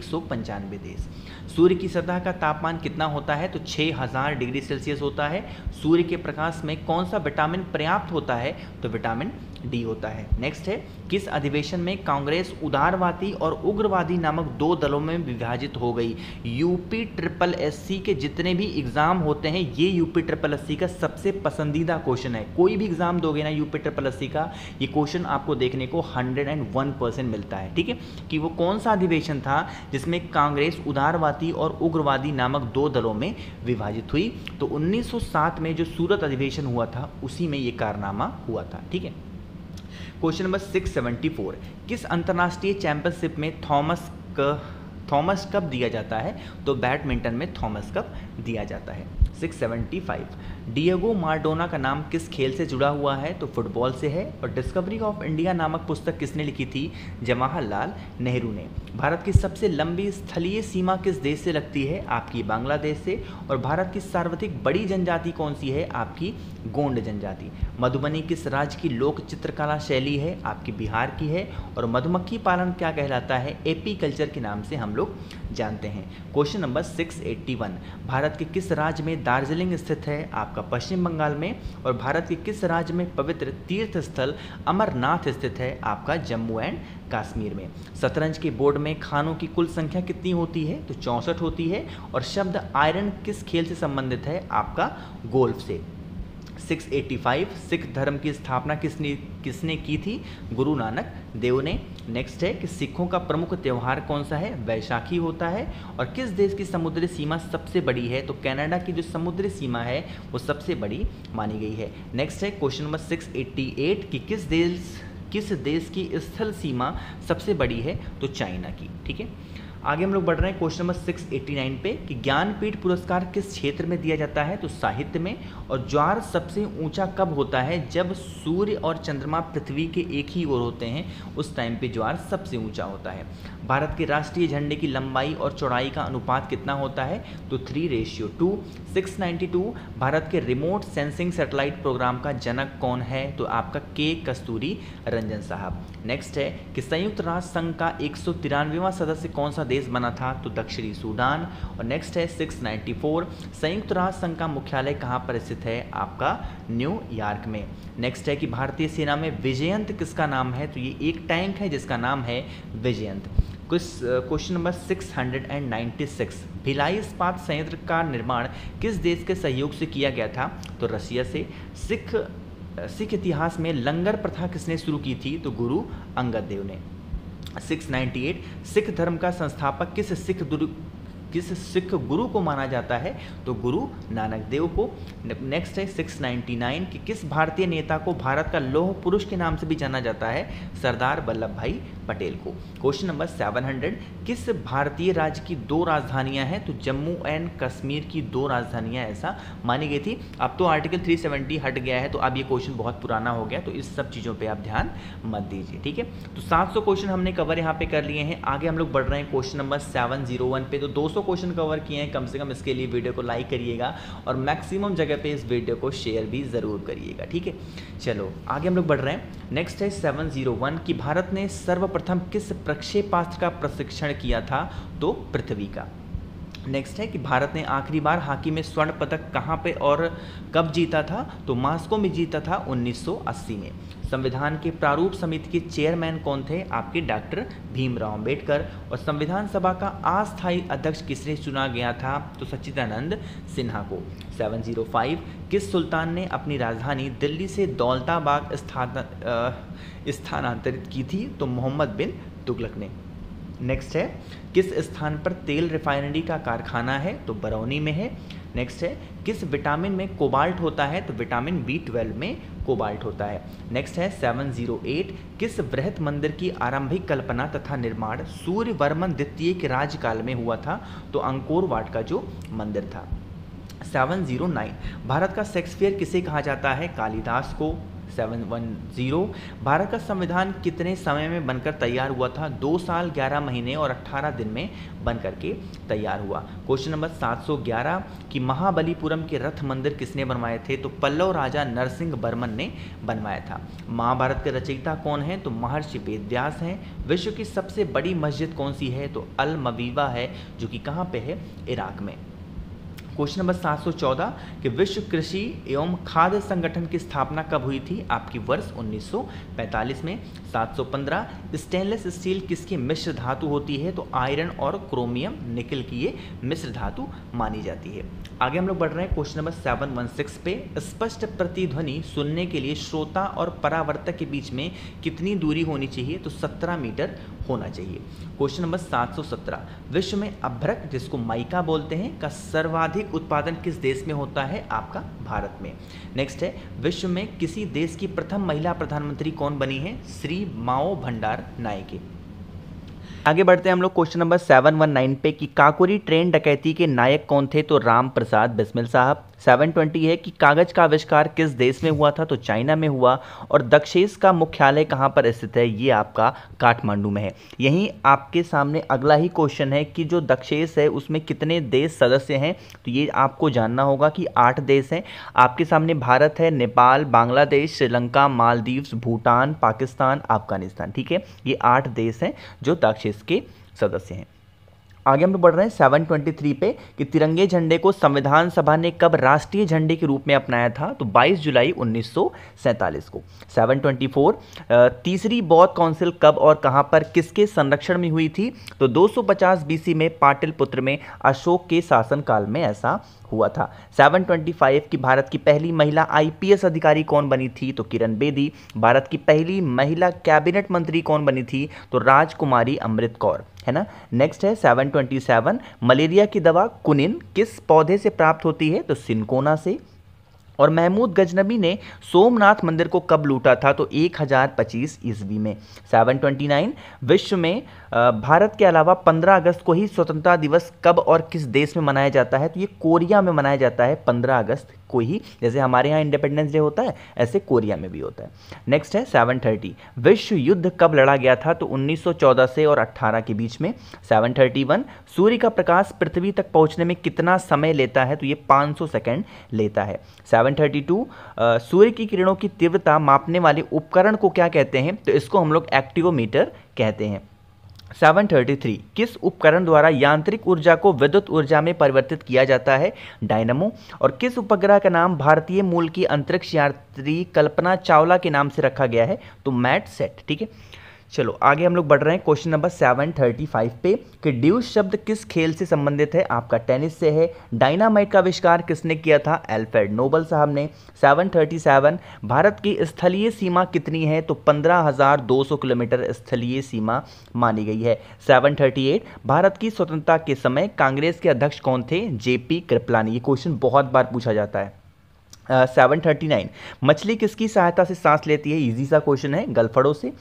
देश सूर्य की सतह का तापमान कितना होता है तो 6000 डिग्री सेल्सियस होता है सूर्य के प्रकाश में कौन सा विटामिन पर्याप्त होता है तो विटामिन डी होता है नेक्स्ट है किस अधिवेशन में कांग्रेस उदारवादी और उग्रवादी नामक दो दलों में विभाजित हो गई यूपी ट्रिपल एससी के जितने भी एग्जाम होते हैं ये यूपी ट्रिपल एससी का सबसे पसंदीदा क्वेश्चन है कोई भी एग्जाम दोगे ना यूपी ट्रिपल एससी का ये क्वेश्चन आपको देखने को 101 परसेंट मिलता है ठीक है कि वो कौन सा अधिवेशन था जिसमें कांग्रेस उदारवादी और उग्रवादी नामक दो दलों में विभाजित हुई तो उन्नीस में जो सूरत अधिवेशन हुआ था उसी में ये कारनामा हुआ था ठीक है क्वेश्चन नंबर 674 किस अंतर्राष्ट्रीय चैंपियनशिप में थॉमस क थॉमस कप दिया जाता है तो बैडमिंटन में थॉमस कप दिया जाता है 675 डिएगो मार्डोना का नाम किस खेल से जुड़ा हुआ है तो फुटबॉल से है और डिस्कवरी ऑफ इंडिया नामक पुस्तक किसने लिखी थी जवाहरलाल नेहरू ने भारत की सबसे लंबी स्थलीय सीमा किस देश से लगती है आपकी बांग्लादेश से और भारत की सर्वाधिक बड़ी जनजाति कौन सी है आपकी गोंड जनजाति मधुबनी किस राज्य की लोक चित्रकला शैली है आपकी बिहार की है और मधुमक्खी पालन क्या कहलाता है एपी कल्चर के नाम से हम लोग जानते हैं क्वेश्चन नंबर सिक्स भारत के किस राज्य में दार्जिलिंग स्थित है आपका का पश्चिम बंगाल में और भारत के किस राज्य में पवित्र तीर्थ स्थल अमरनाथ स्थित है आपका जम्मू एंड कश्मीर में शतरंज के बोर्ड में खानों की कुल संख्या कितनी होती है तो चौंसठ होती है और शब्द आयरन किस खेल से संबंधित है आपका गोल्फ से 685 सिख धर्म की स्थापना किसने किसने की थी गुरु नानक देव ने नेक्स्ट है कि सिखों का प्रमुख त्यौहार कौन सा है वैशाखी होता है और किस देश की समुद्री सीमा सबसे बड़ी है तो कनाडा की जो समुद्री सीमा है वो सबसे बड़ी मानी गई है नेक्स्ट है क्वेश्चन नंबर 688 कि किस देश किस देश की स्थल सीमा सबसे बड़ी है तो चाइना की ठीक है आगे हम लोग बढ़ रहे हैं क्वेश्चन नंबर 689 पे कि ज्ञानपीठ पुरस्कार किस क्षेत्र में दिया जाता है तो साहित्य में और ज्वार सबसे ऊंचा कब होता है जब सूर्य और चंद्रमा पृथ्वी के एक ही ओर होते हैं उस टाइम पे ज्वार सबसे ऊंचा होता है भारत के राष्ट्रीय झंडे की लंबाई और चौड़ाई का अनुपात कितना होता है तो three ratio two six ninety two Bharat के रिमोट सेंसिंग सेटेलाइट प्रोग्राम का जनक कौन है तो आपका के कस्तूरी रंजन साहब नेक्स्ट है कि संयुक्त राष्ट्र संघ का एक सौ तिरानवेवा सदस्य कौन सा देश बना था तो दक्षिणी सूडान और नेक्स्ट है सिक्स नाइन्टी फोर संयुक्त राष्ट्र संघ का मुख्यालय कहाँ पर स्थित है आपका न्यूयॉर्क में नेक्स्ट है कि भारतीय सेना में विजयंत किसका नाम है तो ये एक टैंक है जिसका नाम है विजयंत क्वेश्चन नंबर 696 भिलाई इस्पात संयंत्र का निर्माण किस देश के सहयोग से किया गया था तो रसिया से सिख सिख इतिहास में लंगर प्रथा किसने शुरू की थी तो गुरु अंगद देव ने 698 सिख धर्म का संस्थापक किस सिख दुर् किस सिख गुरु को माना जाता है तो गुरु नानक देव को नेक्स्ट है 699 कि किस भारतीय नेता को भारत का लोह पुरुष के नाम से भी जाना जाता है सरदार वल्लभ भाई पटेल को क्वेश्चन नंबर 700 किस भारतीय राज्य की दो राजधानियां हैं तो जम्मू एंड कश्मीर की दो राजधानियां ऐसा मानी गई थी अब तो आर्टिकल 370 हट गया है तो अब ये क्वेश्चन बहुत पुराना हो गया तो इस सब चीज़ों पे आप ध्यान मत दीजिए ठीक है तो 700 क्वेश्चन हमने कवर यहाँ पे कर लिए हैं आगे हम लोग बढ़ रहे हैं क्वेश्चन नंबर सेवन पे तो दो क्वेश्चन कवर किए हैं कम से कम इसके लिए वीडियो को लाइक करिएगा और मैक्सिमम जगह पर इस वीडियो को शेयर भी ज़रूर करिएगा ठीक है चलो आगे हम लोग बढ़ रहे हैं नेक्स्ट है सेवन की भारत ने सर्वप्रथम सर्वप्रथम किस प्रक्षेपास्त्र का प्रशिक्षण किया था तो पृथ्वी का नेक्स्ट है कि भारत ने आखिरी बार हॉकी में स्वर्ण पदक कहाँ पे और कब जीता था तो मास्को में जीता था 1980 में संविधान के प्रारूप समिति के चेयरमैन कौन थे आपके डॉक्टर भीमराव अंबेडकर और संविधान सभा का अस्थायी अध्यक्ष किसने चुना गया था तो सच्चिदानंद सिन्हा को 705 किस सुल्तान ने अपनी राजधानी दिल्ली से दौलताबाग स्थानांतरित की थी तो मोहम्मद बिन तुगलक ने नेक्स्ट है किस स्थान पर तेल रिफाइनरी का कारखाना है तो बरौनी में है नेक्स्ट है किस विटामिन में कोबाल्ट होता है तो विटामिन बी ट्वेल्व में कोबाल्ट होता है नेक्स्ट है 708 किस बृहत मंदिर की आरंभिक कल्पना तथा निर्माण सूर्य वर्मन द्वितीय के राजकाल में हुआ था तो अंकोर वाट का जो मंदिर था 709 भारत का शेक्सपियर किसे कहा जाता है कालिदास को 1970 भारत का संविधान कितने समय में बनकर तैयार हुआ था दो साल ग्यारह महीने और अट्ठारह दिन में बनकर के तैयार हुआ क्वेश्चन नंबर 711 कि महाबलीपुरम के रथ मंदिर किसने बनवाए थे तो पल्लव राजा नरसिंह बर्मन ने बनवाया था महाभारत के रचयिता कौन है तो महर्षि वेद्यास हैं विश्व की सबसे बड़ी मस्जिद कौन सी है तो अल मवीवा है जो कि कहाँ पे है इराक में क्वेश्चन नंबर 714 कि विश्व कृषि एवं खाद्य संगठन की स्थापना कब हुई थी आपकी वर्ष 1945 में 715 स्टेनलेस स्टील किसकी मिश्र धातु होती है तो आयरन और क्रोमियम निकल की ये मिश्र धातु मानी जाती है आगे हम लोग बढ़ रहे हैं question number seven one six पे स्पष्ट प्रतिध्वनि सुनने के लिए श्रोता और परावर्तक के बीच में कितनी दूरी होनी चाहिए तो सत्रह मीटर होना चाहिए क्वेश्चन नंबर सात सौ सत्रह विश्व में अभ्रक जिसको माइका बोलते हैं का सर्वाधिक उत्पादन किस देश में होता है आपका भारत में नेक्स्ट है विश्व में किसी देश की प्रथम महिला प्रधानमंत्री कौन बनी है श्री माओ भंडार नायके आगे बढ़ते हैं हम लोग question number seven one nine पे कि काकोरी ट्रेन डकैती के नायक कौन थे तो राम प्रसाद बिस्मिल साहब 720 है कि कागज़ का आविष्कार किस देश में हुआ था तो चाइना में हुआ और दक्षेश का मुख्यालय कहाँ पर स्थित है ये आपका काठमांडू में है यहीं आपके सामने अगला ही क्वेश्चन है कि जो दक्षेश है उसमें कितने देश सदस्य हैं तो ये आपको जानना होगा कि आठ देश हैं आपके सामने भारत है नेपाल बांग्लादेश श्रीलंका मालदीव्स भूटान पाकिस्तान अफगानिस्तान ठीक है ये आठ देश हैं जो दक्षेश के सदस्य हैं आगे हम लोग बढ़ रहे हैं 723 पे कि तिरंगे झंडे को संविधान सभा ने कब राष्ट्रीय झंडे के रूप में अपनाया था तो 22 जुलाई 1947 को 724 तीसरी बौद्ध काउंसिल कब और कहां पर किसके संरक्षण में हुई थी तो 250 बीसी में पाटिल पुत्र में अशोक के शासनकाल में ऐसा हुआ था 725 की भारत की पहली महिला आईपीएस अधिकारी कौन बनी थी तो किरण बेदी भारत की पहली महिला कैबिनेट मंत्री कौन बनी थी तो राजकुमारी अमृत कौर है ना नेक्स्ट है 727 मलेरिया की दवा कुनिन किस पौधे से प्राप्त होती है तो सिनकोना से और महमूद गजनबी ने सोमनाथ मंदिर को कब लूटा था तो 1025 ईस्वी में 729 विश्व में भारत के अलावा 15 अगस्त को ही स्वतंत्रता दिवस कब और किस देश में मनाया जाता है तो ये कोरिया में मनाया जाता है 15 अगस्त को ही जैसे हमारे यहाँ इंडिपेंडेंस डे होता है ऐसे कोरिया में भी होता है नेक्स्ट है सेवन थर्टी विश्व युद्ध कब लड़ा गया था तो 1914 से और 18 के बीच में सेवन थर्टी वन सूर्य का प्रकाश पृथ्वी तक पहुँचने में कितना समय लेता है तो ये 500 सेकेंड लेता है सेवन थर्टी टू सूर्य की किरणों की तीव्रता मापने वाले उपकरण को क्या कहते हैं तो इसको हम लोग एक्टिवोमीटर कहते हैं 733 किस उपकरण द्वारा यांत्रिक ऊर्जा को विद्युत ऊर्जा में परिवर्तित किया जाता है डायनमो और किस उपग्रह का नाम भारतीय मूल की अंतरिक्ष यात्री कल्पना चावला के नाम से रखा गया है तो मैट सेट ठीक है चलो आगे हम लोग बढ़ रहे हैं question number seven thirty five पे कि ड्यूस शब्द किस खेल से संबंधित है आपका टेनिस से है डायनामाइट का आविष्कार किसने किया था एल्फ्रेड नोबल साहब ने सेवन थर्टी सेवन भारत की स्थलीय सीमा कितनी है तो पंद्रह हज़ार दो सौ किलोमीटर स्थलीय सीमा मानी गई है सेवन थर्टी एट भारत की स्वतंत्रता के समय कांग्रेस के अध्यक्ष कौन थे जेपी कृपलानी ये क्वेश्चन बहुत बार पूछा जाता है सेवन थर्टी नाइन मछली किसकी सहायता से सांस लेती है इजी सा क्वेश्चन है गल्फड़ों से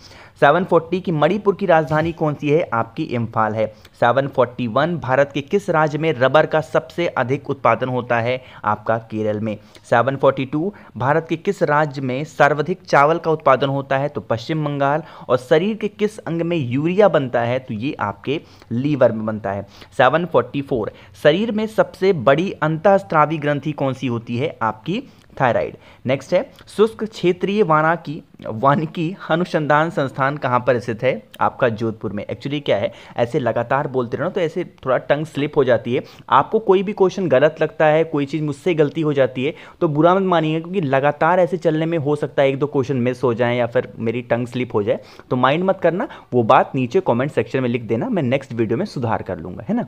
सेवन फोर्टी की मणिपुर की राजधानी कौन सी है आपकी इम्फाल है सेवन फोर्टी वन भारत के किस राज्य में रबर का सबसे अधिक उत्पादन होता है आपका केरल में सेवन फोर्टी टू भारत के किस राज्य में सर्वाधिक चावल का उत्पादन होता है तो पश्चिम बंगाल और शरीर के किस अंग में यूरिया बनता है तो ये आपके लीवर में बनता है सेवन फोर्टी फोर शरीर में सबसे बड़ी अंतस्त्रावी ग्रंथि कौन सी होती है आपकी थायराइड नेक्स्ट है शुष्क क्षेत्रीय वानिकी वानिकी अनुसंधान संस्थान कहाँ पर स्थित है आपका जोधपुर में एक्चुअली क्या है ऐसे लगातार बोलते रहो तो ऐसे थोड़ा टंग स्लिप हो जाती है आपको कोई भी क्वेश्चन गलत लगता है कोई चीज़ मुझसे गलती हो जाती है तो बुरा मत मानिएगा क्योंकि लगातार ऐसे चलने में हो सकता है एक दो क्वेश्चन मिस हो जाए या फिर मेरी टंग स्लिप हो जाए तो माइंड मत करना वो बात नीचे कॉमेंट सेक्शन में लिख देना मैं नेक्स्ट वीडियो में सुधार कर लूँगा है ना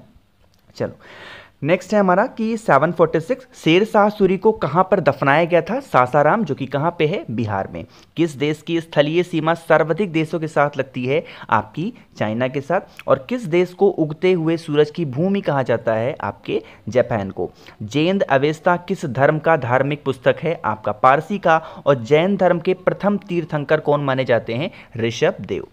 चलो नेक्स्ट है हमारा कि 746 शेरशाह सूरी को कहाँ पर दफनाया गया था सासाराम जो कि कहाँ पे है बिहार में किस देश की स्थलीय सीमा सर्वाधिक देशों के साथ लगती है आपकी चाइना के साथ और किस देश को उगते हुए सूरज की भूमि कहा जाता है आपके जापान को जैन अवेस्ता किस धर्म का धार्मिक पुस्तक है आपका पारसी का और जैन धर्म के प्रथम तीर्थंकर कौन माने जाते हैं ऋषभ देव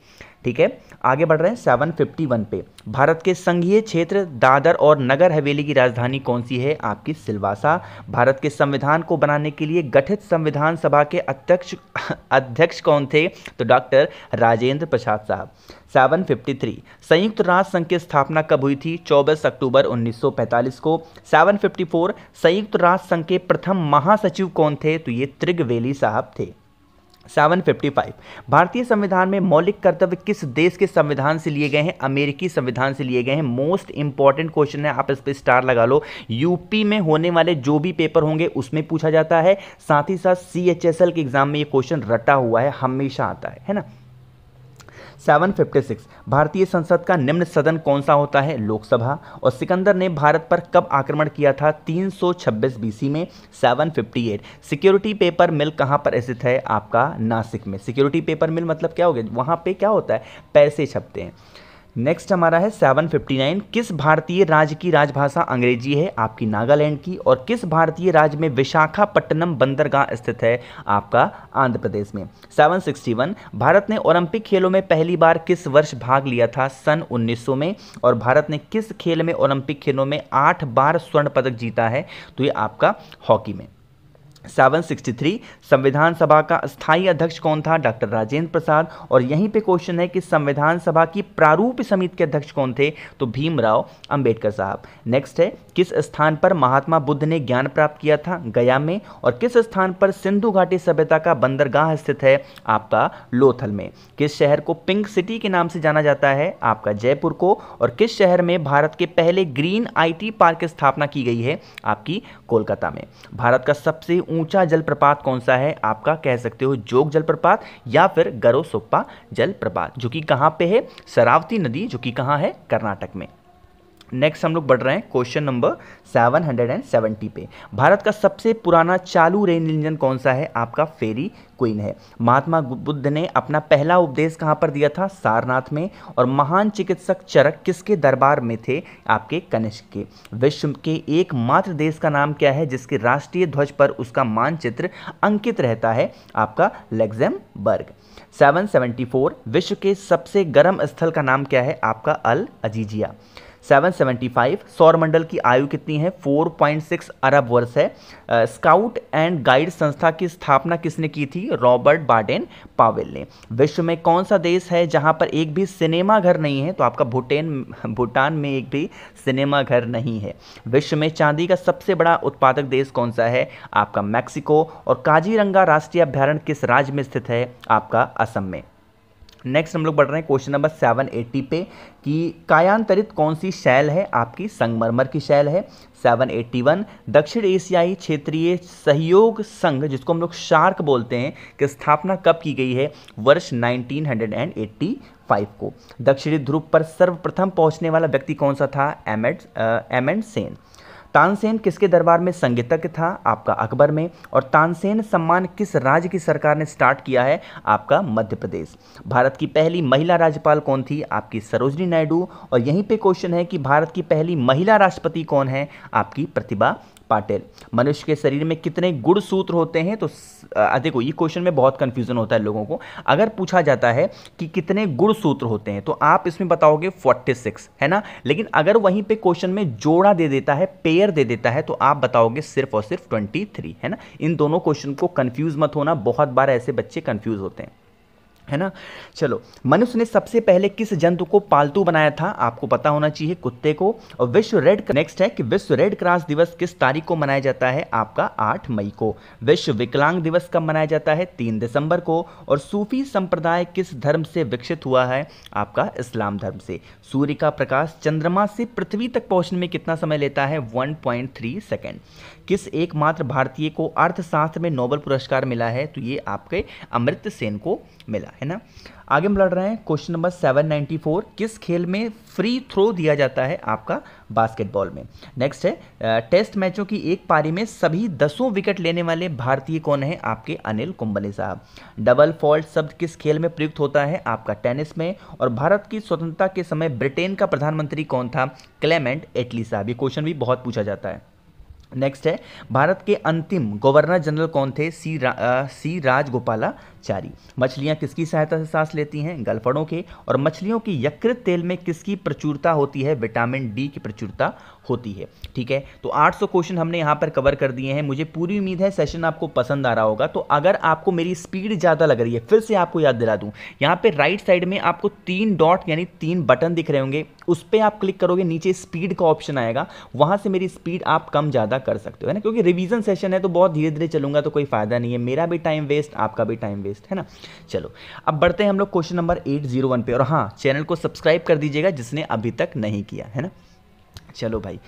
ठीक है आगे बढ़ रहे हैं 751 पे भारत के संघीय क्षेत्र दादर और नगर हवेली की राजधानी कौन सी है आपकी सिलवासा भारत के संविधान को बनाने के लिए गठित संविधान सभा के अध्यक्ष अध्यक्ष कौन थे तो डॉक्टर राजेंद्र प्रसाद साहब 753 संयुक्त राष्ट्र संघ की स्थापना कब हुई थी 24 अक्टूबर 1945 को 754 संयुक्त राष्ट्र संघ के प्रथम महासचिव कौन थे तो ये त्रिगवेली साहब थे 755 भारतीय संविधान में मौलिक कर्तव्य किस देश के संविधान से लिए गए हैं अमेरिकी संविधान से लिए गए हैं मोस्ट इंपॉर्टेंट क्वेश्चन है आप इस पर स्टार लगा लो यूपी में होने वाले जो भी पेपर होंगे उसमें पूछा जाता है साथ ही साथ सी के एग्जाम में ये क्वेश्चन रटा हुआ है हमेशा आता है है ना 756 भारतीय संसद का निम्न सदन कौन सा होता है लोकसभा और सिकंदर ने भारत पर कब आक्रमण किया था 326 बीसी में 758 सिक्योरिटी पेपर मिल कहाँ पर स्थित है आपका नासिक में सिक्योरिटी पेपर मिल मतलब क्या हो गया वहाँ पे क्या होता है पैसे छपते हैं नेक्स्ट हमारा है 759 किस भारतीय राज्य की राजभाषा अंग्रेजी है आपकी नागालैंड की और किस भारतीय राज्य में विशाखापट्टनम बंदरगाह स्थित है आपका आंध्र प्रदेश में 761 भारत ने ओलंपिक खेलों में पहली बार किस वर्ष भाग लिया था सन 1900 में और भारत ने किस खेल में ओलंपिक खेलों में आठ बार स्वर्ण पदक जीता है तो ये आपका हॉकी में 763 संविधान सभा का स्थायी अध्यक्ष कौन था डॉक्टर राजेंद्र प्रसाद और यहीं पे क्वेश्चन है कि संविधान सभा की प्रारूप समिति के अध्यक्ष कौन थे तो भीमराव अंबेडकर साहब नेक्स्ट है किस स्थान पर महात्मा बुद्ध ने ज्ञान प्राप्त किया था गया में और किस स्थान पर सिंधु घाटी सभ्यता का बंदरगाह स्थित है आपका लोथल में किस शहर को पिंक सिटी के नाम से जाना जाता है आपका जयपुर को और किस शहर में भारत के पहले ग्रीन आई पार्क की स्थापना की गई है आपकी कोलकाता में भारत का सबसे ऊंचा जलप्रपात कौन सा है है आपका कह सकते हो जोग जलप्रपात या फिर गरोसोप्पा जलप्रपात जो कि कहाँ पे है सरावती नदी जो कि कहाँ है कर्नाटक में नेक्स्ट हम लोग बढ़ रहे हैं क्वेश्चन नंबर 770 पे भारत का सबसे पुराना चालू रेल इंजन कौन सा है आपका फेरी क्वीन है महात्मा बुद्ध ने अपना पहला उपदेश कहाँ पर दिया था सारनाथ में और महान चिकित्सक चरक किसके दरबार में थे आपके कनिष्क के विश्व के एकमात्र देश का नाम क्या है जिसके राष्ट्रीय ध्वज पर उसका मानचित्र अंकित रहता है आपका लेग्जेमबर्ग 774 विश्व के सबसे गर्म स्थल का नाम क्या है आपका अल अजीजिया 775 सौर मंडल की आयु कितनी है 4.6 अरब वर्ष है स्काउट एंड गाइड संस्था की स्थापना किसने की थी रॉबर्ट बाडेन पावेल ने विश्व में कौन सा देश है जहां पर एक भी सिनेमा घर नहीं है तो आपका भूटेन भूटान में एक भी सिनेमा घर नहीं है विश्व में चांदी का सबसे बड़ा उत्पादक देश कौन सा है आपका मैक्सिको और काजीरंगा राष्ट्रीय अभ्यारण्य किस राज्य में स्थित है आपका असम में नेक्स्ट हम लोग बढ़ रहे हैं क्वेश्चन नंबर सेवन एट्टी पे कि कायांतरित कौन सी शैल है आपकी संगमरमर की शैल है सेवन एट्टी वन दक्षिण एशियाई क्षेत्रीय सहयोग संघ जिसको हम लोग शार्क बोलते हैं कि स्थापना कब की गई है वर्ष nineteen hundred and eighty five को दक्षिणी ध्रुव पर सर्वप्रथम पहुंचने वाला व्यक्ति कौन सा था एमेड एम एंड सेन तानसेन किसके दरबार में संगीतज्ञ था आपका अकबर में और तानसेन सम्मान किस राज्य की सरकार ने स्टार्ट किया है आपका मध्य प्रदेश भारत की पहली महिला राज्यपाल कौन थी आपकी सरोजनी नायडू और यहीं पे क्वेश्चन है कि भारत की पहली महिला राष्ट्रपति कौन है आपकी प्रतिभा पाटिल मनुष्य के शरीर में कितने गुण सूत्र होते हैं तो देखो ये क्वेश्चन में बहुत कन्फ्यूज़न होता है लोगों को अगर पूछा जाता है कि कितने गुड़ सूत्र होते हैं तो आप इसमें बताओगे 46 है ना लेकिन अगर वहीं पे क्वेश्चन में जोड़ा दे देता है पेयर दे देता है तो आप बताओगे सिर्फ और सिर्फ 23 है ना इन दोनों क्वेश्चन को कन्फ्यूज़ मत होना बहुत बार ऐसे बच्चे कन्फ्यूज़ होते हैं है ना चलो मनुष्य ने सबसे पहले किस जंतु को पालतू बनाया था आपको पता होना चाहिए कुत्ते को और विश्व रेड नेक्स्ट है कि विश्व रेड क्रॉस दिवस किस तारीख को मनाया जाता है आपका आठ मई को विश्व विकलांग दिवस कब मनाया जाता है तीन दिसंबर को और सूफी संप्रदाय किस धर्म से विकसित हुआ है आपका इस्लाम धर्म से सूर्य का प्रकाश चंद्रमा से पृथ्वी तक पहुंचने में कितना समय लेता है 1.3 सेकंड किस एकमात्र भारतीय को अर्थशास्त्र में नोबल पुरस्कार मिला है तो ये आपके अमृत सेन को मिला है ना आगे हम लड़ रहे हैं क्वेश्चन नंबर 794 किस खेल में फ्री थ्रो दिया जाता है आपका बास्केटबॉल में नेक्स्ट है टेस्ट मैचों की एक पारी में सभी दसों विकेट लेने वाले भारतीय कौन है आपके अनिल कुंबले साहब डबल फॉल्ट शब्द किस खेल में प्रयुक्त होता है आपका टेनिस में और भारत की स्वतंत्रता के समय ब्रिटेन का प्रधानमंत्री कौन था क्लेमेंट एटली साहब ये क्वेश्चन भी बहुत पूछा जाता है नेक्स्ट है भारत के अंतिम गवर्नर जनरल कौन थे सी रा, आ, सी राजगोपाला जारी मछलियाँ किसकी सहायता से सांस लेती हैं गलफड़ों के और मछलियों की यकृत तेल में किसकी प्रचुरता होती है विटामिन डी की प्रचुरता होती है ठीक है तो 800 क्वेश्चन हमने यहाँ पर कवर कर दिए हैं मुझे पूरी उम्मीद है सेशन आपको पसंद आ रहा होगा तो अगर आपको मेरी स्पीड ज़्यादा लग रही है फिर से आपको याद दिला दूँ यहाँ पर राइट साइड में आपको तीन डॉट यानी तीन बटन दिख रहे होंगे उस पर आप क्लिक करोगे नीचे स्पीड का ऑप्शन आएगा वहाँ से मेरी स्पीड आप कम ज़्यादा कर सकते हो है ना क्योंकि रिविजन सेशन है तो बहुत धीरे धीरे चलूंगा तो कोई फ़ायदा नहीं है मेरा भी टाइम वेस्ट आपका भी टाइम वेस्ट बेस्ड है ना चलो अब बढ़ते हैं हम लोग question number eight zero one पे और हाँ चैनल को सब्सक्राइब कर दीजिएगा जिसने अभी तक नहीं किया है ना चलो भाई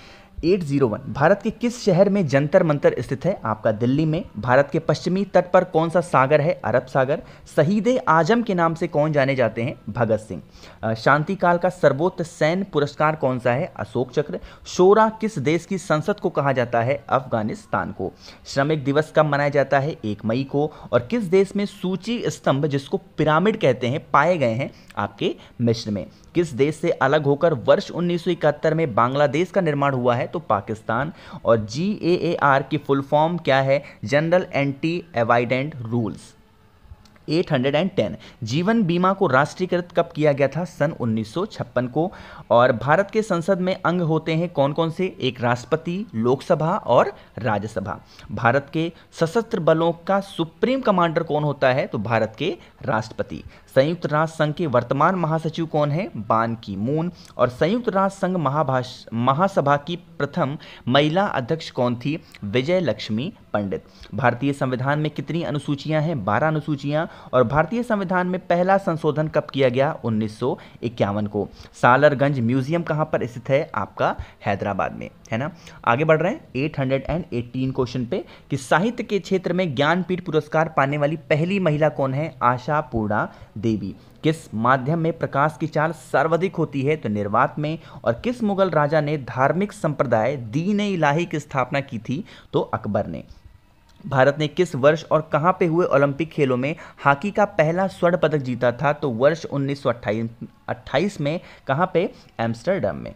801 भारत के किस शहर में जंतर मंतर स्थित है आपका दिल्ली में भारत के पश्चिमी तट पर कौन सा सागर है अरब सागर शहीद आजम के नाम से कौन जाने जाते हैं भगत सिंह शांति काल का सर्वोच्च सैन्य पुरस्कार कौन सा है अशोक चक्र शोरा किस देश की संसद को कहा जाता है अफगानिस्तान को श्रमिक दिवस कब मनाया जाता है एक मई को और किस देश में सूची स्तंभ जिसको पिरामिड कहते हैं पाए गए हैं आपके मिश्र में किस देश से अलग होकर वर्ष उन्नीस में बांग्लादेश का निर्माण हुआ है तो पाकिस्तान और जी ए ए आर की फुल फॉर्म क्या है जनरल एंटी एवाइडेंट रूल्स 810 जीवन बीमा को राष्ट्रीयकृत कब किया गया था सन 1956 को और भारत के संसद में अंग होते हैं कौन कौन से एक राष्ट्रपति लोकसभा और राज्यसभा भारत के सशस्त्र बलों का सुप्रीम कमांडर कौन होता है तो भारत के राष्ट्रपति संयुक्त राष्ट्र संघ के वर्तमान महासचिव कौन है बान की मून और संयुक्त राष्ट्र संघ महाभाष महासभा की प्रथम महिला अध्यक्ष कौन थी विजय लक्ष्मी पंडित भारतीय संविधान में कितनी अनुसूचियां हैं बारह अनुसूचियां और भारतीय संविधान में पहला संशोधन कब किया गया उन्नीस को सालरगंज म्यूजियम कहां पर स्थित है आपका हैदराबाद में है ना आगे बढ़ रहे हैं एट क्वेश्चन पे कि साहित्य के क्षेत्र में ज्ञानपीठ पुरस्कार पाने वाली पहली महिला कौन है आशा पूर्णा देवी किस माध्यम में प्रकाश की चाल सर्वाधिक होती है तो निर्वात में और किस मुगल राजा ने धार्मिक संप्रदाय दीन इलाही की स्थापना की थी तो अकबर ने भारत ने किस वर्ष और कहाँ पे हुए ओलंपिक खेलों में हॉकी का पहला स्वर्ण पदक जीता था तो वर्ष उन्नीस में कहाँ पे एम्स्टरडम में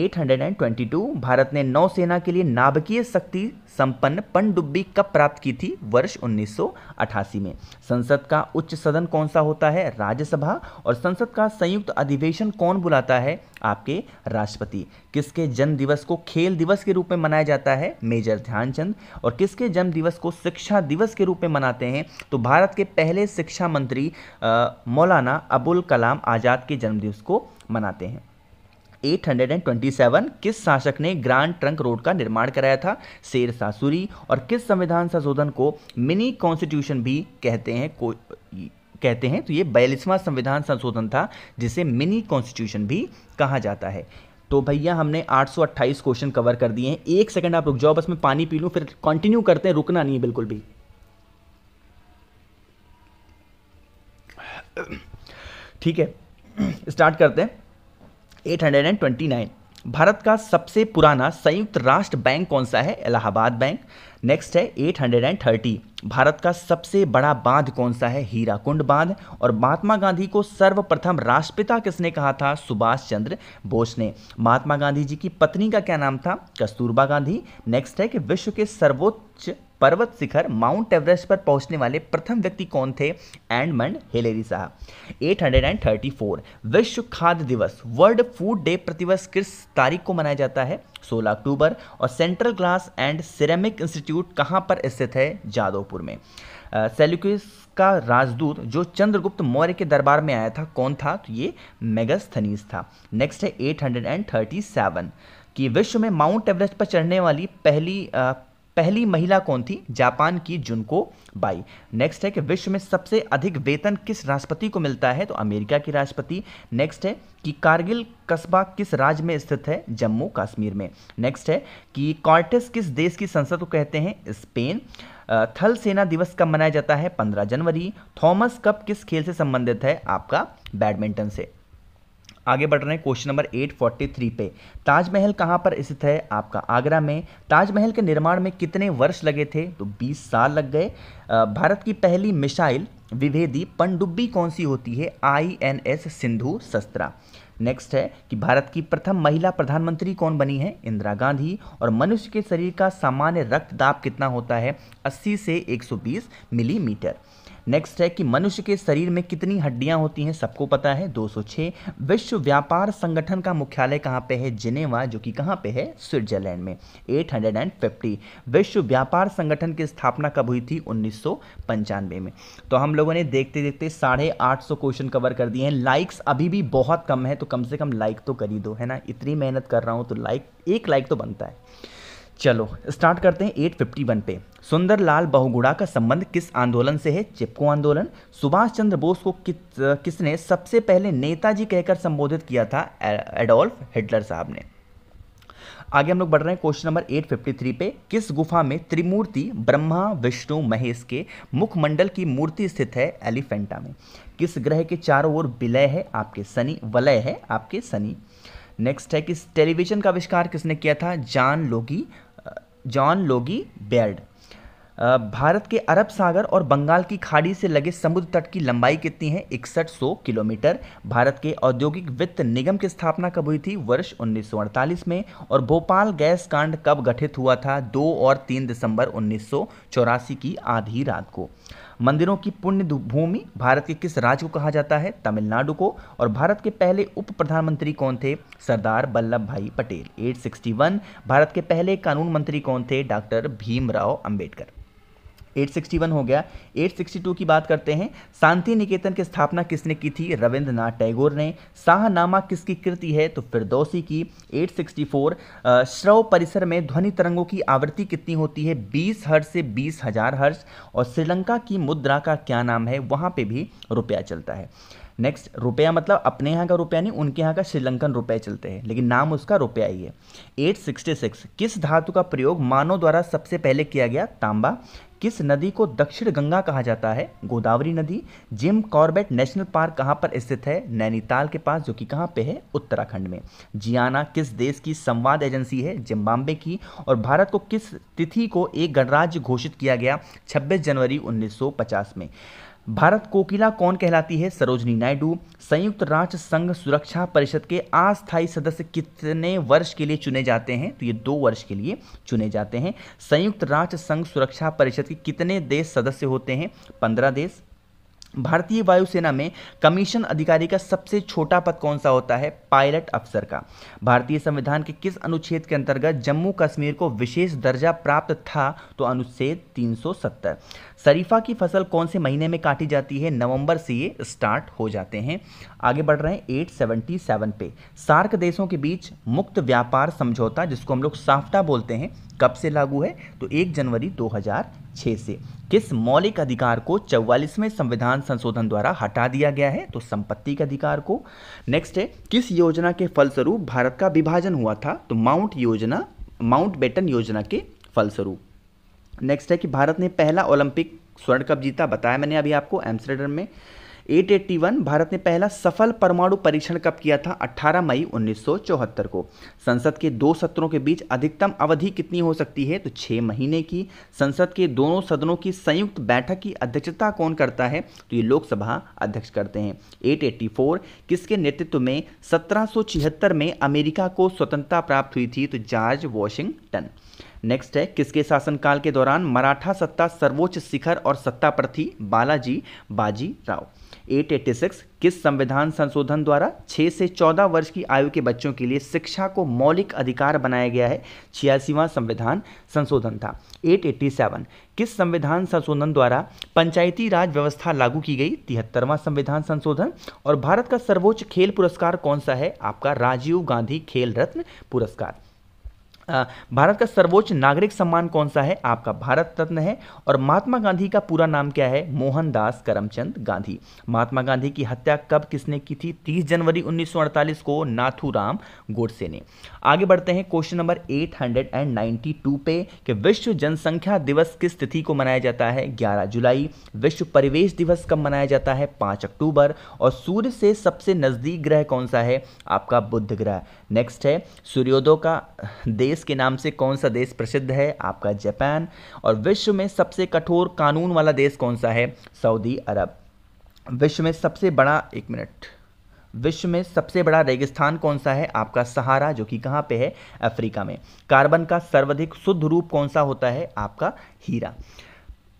822 भारत ने नौसेना के लिए नाभिकीय शक्ति संपन्न पनडुब्बी कब प्राप्त की थी वर्ष 1988 में संसद का उच्च सदन कौन सा होता है राज्यसभा और संसद का संयुक्त अधिवेशन कौन बुलाता है आपके राष्ट्रपति किसके जन्म दिवस को खेल दिवस के रूप में मनाया जाता है मेजर ध्यानचंद और किसके जन्म दिवस को शिक्षा दिवस के रूप में मनाते हैं तो भारत के पहले शिक्षा मंत्री मौलाना अबुल कलाम आज़ाद के जन्मदिवस को मनाते हैं 827 किस शासक ने ग्रांड ट्रंक रोड का निर्माण कराया था शेर सासुरी और किस संविधान संशोधन को मिनी कॉन्स्टिट्यूशन भी कहते हैं को कहते हैं तो ये बयालीसवां संविधान संशोधन था जिसे मिनी कॉन्स्टिट्यूशन भी कहा जाता है तो भैया हमने 828 क्वेश्चन कवर कर दिए हैं एक सेकंड आप रुक जाओ बस मैं पानी पी लूँ फिर कंटिन्यू करते हैं रुकना नहीं है बिल्कुल भी ठीक है स्टार्ट करते हैं 829 भारत का सबसे पुराना संयुक्त राष्ट्र बैंक कौन सा है इलाहाबाद बैंक नेक्स्ट है 830 भारत का सबसे बड़ा बांध कौन सा है हीराकुंड बांध और महात्मा गांधी को सर्वप्रथम राष्ट्रपिता किसने कहा था सुभाष चंद्र बोस ने महात्मा गांधी जी की पत्नी का क्या नाम था कस्तूरबा गांधी नेक्स्ट है कि विश्व के सर्वोच्च पर्वत शिखर माउंट एवरेस्ट पर पहुंचने वाले प्रथम व्यक्ति कौन थे एंडमंड हिलेरी साहब 834 विश्व खाद्य दिवस वर्ल्ड फूड डे प्रतिवर्ष किस तारीख को मनाया जाता है 16 अक्टूबर और central glass and ceramic institute कहां पर स्थित है जादवपुर में सेल्यूकिस का राजदूत जो चंद्रगुप्त मौर्य के दरबार में आया था कौन था तो ये मेगस्थनीस था नेक्स्ट है 837 कि विश्व में माउंट एवरेस्ट पर चढ़ने वाली पहली पहली महिला कौन थी जापान की जुनको बाई नेक्स्ट है कि विश्व में सबसे अधिक वेतन किस राष्ट्रपति को मिलता है तो अमेरिका की राष्ट्रपति नेक्स्ट है कि कारगिल कस्बा किस राज्य में स्थित है जम्मू कश्मीर में नेक्स्ट है कि कॉर्टेस किस देश की संसद को कहते हैं स्पेन थल सेना दिवस कब मनाया जाता है 15 जनवरी थॉमस कप किस खेल से संबंधित है आपका बैडमिंटन से आगे बढ़ रहे हैं क्वेश्चन नंबर 843 पे ताजमहल कहाँ पर स्थित है आपका आगरा में ताजमहल के निर्माण में कितने वर्ष लगे थे तो 20 साल लग गए भारत की पहली मिसाइल विभेदी पनडुब्बी कौन सी होती है I N S Sindhushastra next है कि भारत की प्रथम महिला प्रधानमंत्री कौन बनी है इंदिरा गांधी और मनुष्य के शरीर का सामान्य रक्तदाब कितना होता है 80 से 120 मिलीमीटर नेक्स्ट है कि मनुष्य के शरीर में कितनी हड्डियां होती हैं सबको पता है 206 विश्व व्यापार संगठन का मुख्यालय कहाँ पे है जिनेवा जो कि कहाँ पे है स्विट्जरलैंड में 850 विश्व व्यापार संगठन की स्थापना कब हुई थी उन्नीस में तो हम लोगों ने देखते देखते साढ़े आठ सौ क्वेश्चन कवर कर दिए हैं लाइक्स अभी भी बहुत कम है तो कम से कम लाइक तो कर ही दो है ना इतनी मेहनत कर रहा हूँ तो लाइक एक लाइक तो बनता है चलो स्टार्ट करते हैं 851 पे सुंदर लाल बहुगुड़ा का संबंध किस आंदोलन से है चिपको आंदोलन सुभाष चंद्र बोस को कि, किसने सबसे पहले नेताजी कहकर संबोधित किया था एडोल्फ हिटलर साहब ने आगे हम लोग बढ़ रहे हैं क्वेश्चन नंबर 853 पे किस गुफा में त्रिमूर्ति ब्रह्मा विष्णु महेश के मुखमंडल की मूर्ति स्थित है एलिफेंटा में किस ग्रह के चारों ओर विलय है आपके शनि वलय है आपके शनि नेक्स्ट है कि टेलीविज़न का आविष्कार किसने किया था John Logie John Logie बेर्ड Bharat के अरब सागर और बंगाल की खाड़ी से लगे समुद्र तट की लंबाई कितनी है इकसठ सौ किलोमीटर भारत के औद्योगिक वित्त निगम की स्थापना कब हुई थी वर्ष उन्नीस में और भोपाल गैस कांड कब गठित हुआ था दो और तीन दिसंबर उन्नीस की आधी रात को मंदिरों की पुण्य भूमि भारत के किस राज्य को कहा जाता है तमिलनाडु को और भारत के पहले उप प्रधानमंत्री कौन थे सरदार वल्लभ भाई पटेल 861 भारत के पहले कानून मंत्री कौन थे डॉक्टर भीमराव अंबेडकर 861 हो गया 862 की बात करते हैं शांति निकेतन की स्थापना किसने की थी रविंद्रनाथ टैगोर ने शाहनामा किसकी कृति है तो फिरदौसी की 864 श्रव परिसर में ध्वनि तरंगों की आवृत्ति कितनी होती है 20 हर्ष से बीस हजार हर्ष और श्रीलंका की मुद्रा का क्या नाम है वहाँ पर भी रुपया चलता है नेक्स्ट रुपया मतलब अपने यहाँ का रुपया नहीं उनके यहाँ का श्रीलंकन रुपये चलते हैं लेकिन नाम उसका रुपया ही है 866 किस धातु का प्रयोग मानव द्वारा सबसे पहले किया गया तांबा किस नदी को दक्षिण गंगा कहा जाता है गोदावरी नदी जिम कॉर्बेट नेशनल पार्क कहाँ पर स्थित है नैनीताल के पास जो कि कहाँ पे है उत्तराखंड में जियाना किस देश की संवाद एजेंसी है जिम्बाब्वे की और भारत को किस तिथि को एक गणराज्य घोषित किया गया 26 जनवरी 1950 में भारत कोकिला कौन कहलाती है सरोजनी नायडू संयुक्त राष्ट्र संघ सुरक्षा परिषद के अस्थायी सदस्य कितने वर्ष के लिए चुने जाते हैं तो ये दो वर्ष के लिए चुने जाते हैं संयुक्त राष्ट्र संघ सुरक्षा परिषद के कितने देश सदस्य होते हैं पंद्रह देश भारतीय वायुसेना में कमीशन अधिकारी का सबसे छोटा पद कौन सा होता है पायलट अफसर का भारतीय संविधान के किस अनुच्छेद के अंतर्गत जम्मू कश्मीर को विशेष दर्जा प्राप्त था तो अनुच्छेद 370 शरीफा की फसल कौन से महीने में काटी जाती है नवंबर से ये स्टार्ट हो जाते हैं आगे बढ़ रहे हैं 877 पे सार्क देशों के बीच मुक्त व्यापार समझौता जिसको हम लोग साफ्टा बोलते हैं कब से लागू है तो एक जनवरी 2006 से किस मौलिक अधिकार को चौवालीसवें संविधान संशोधन द्वारा हटा दिया गया है तो संपत्ति के अधिकार को नेक्स्ट है किस योजना के फलस्वरूप भारत का विभाजन हुआ था तो माउंट योजना माउंट बेटन योजना के फलस्वरूप नेक्स्ट है कि भारत ने पहला ओलंपिक स्वर्ण कप जीता बताया मैंने अभी आपको एम्स्टर्डम में 881 भारत ने पहला सफल परमाणु परीक्षण कब किया था 18 मई 1974 को संसद के दो सत्रों के बीच अधिकतम अवधि कितनी हो सकती है तो छः महीने की संसद के दोनों सदनों की संयुक्त बैठक की अध्यक्षता कौन करता है तो ये लोकसभा अध्यक्ष करते हैं 884 किसके नेतृत्व में सत्रह में अमेरिका को स्वतंत्रता प्राप्त हुई थी तो जॉर्ज वॉशिंगटन नेक्स्ट है किसके शासनकाल के दौरान मराठा सत्ता सर्वोच्च शिखर और सत्ता पर थी बालाजी बाजी राव 886 किस संविधान संशोधन द्वारा 6 से 14 वर्ष की आयु के बच्चों के लिए शिक्षा को मौलिक अधिकार बनाया गया है छियासीवा संविधान संशोधन था 887 किस संविधान संशोधन द्वारा पंचायती राज व्यवस्था लागू की गई तिहत्तरवां संविधान संशोधन और भारत का सर्वोच्च खेल पुरस्कार कौन सा है आपका राजीव गांधी खेल रत्न पुरस्कार भारत का सर्वोच्च नागरिक सम्मान कौन सा है आपका भारत रत्न है और महात्मा गांधी का पूरा नाम क्या है मोहनदास करमचंद गांधी महात्मा गांधी की हत्या कब किसने की थी 30 जनवरी 1948 को नाथूराम गोडसे ने आगे बढ़ते हैं क्वेश्चन नंबर 892 पे कि विश्व जनसंख्या दिवस किस तिथि को मनाया जाता है 11 जुलाई विश्व परिवेश दिवस कब मनाया जाता है 5 अक्टूबर और सूर्य से सबसे नज़दीक ग्रह कौन सा है आपका बुद्ध ग्रह नेक्स्ट है सूर्योदय का देश के नाम से कौन सा देश प्रसिद्ध है आपका जापान और विश्व में सबसे कठोर कानून वाला देश कौन सा है सऊदी अरब विश्व में सबसे बड़ा एक मिनट विश्व में सबसे बड़ा रेगिस्तान कौन सा है आपका सहारा जो कि कहाँ पे है अफ्रीका में कार्बन का सर्वाधिक शुद्ध रूप कौन सा होता है आपका हीरा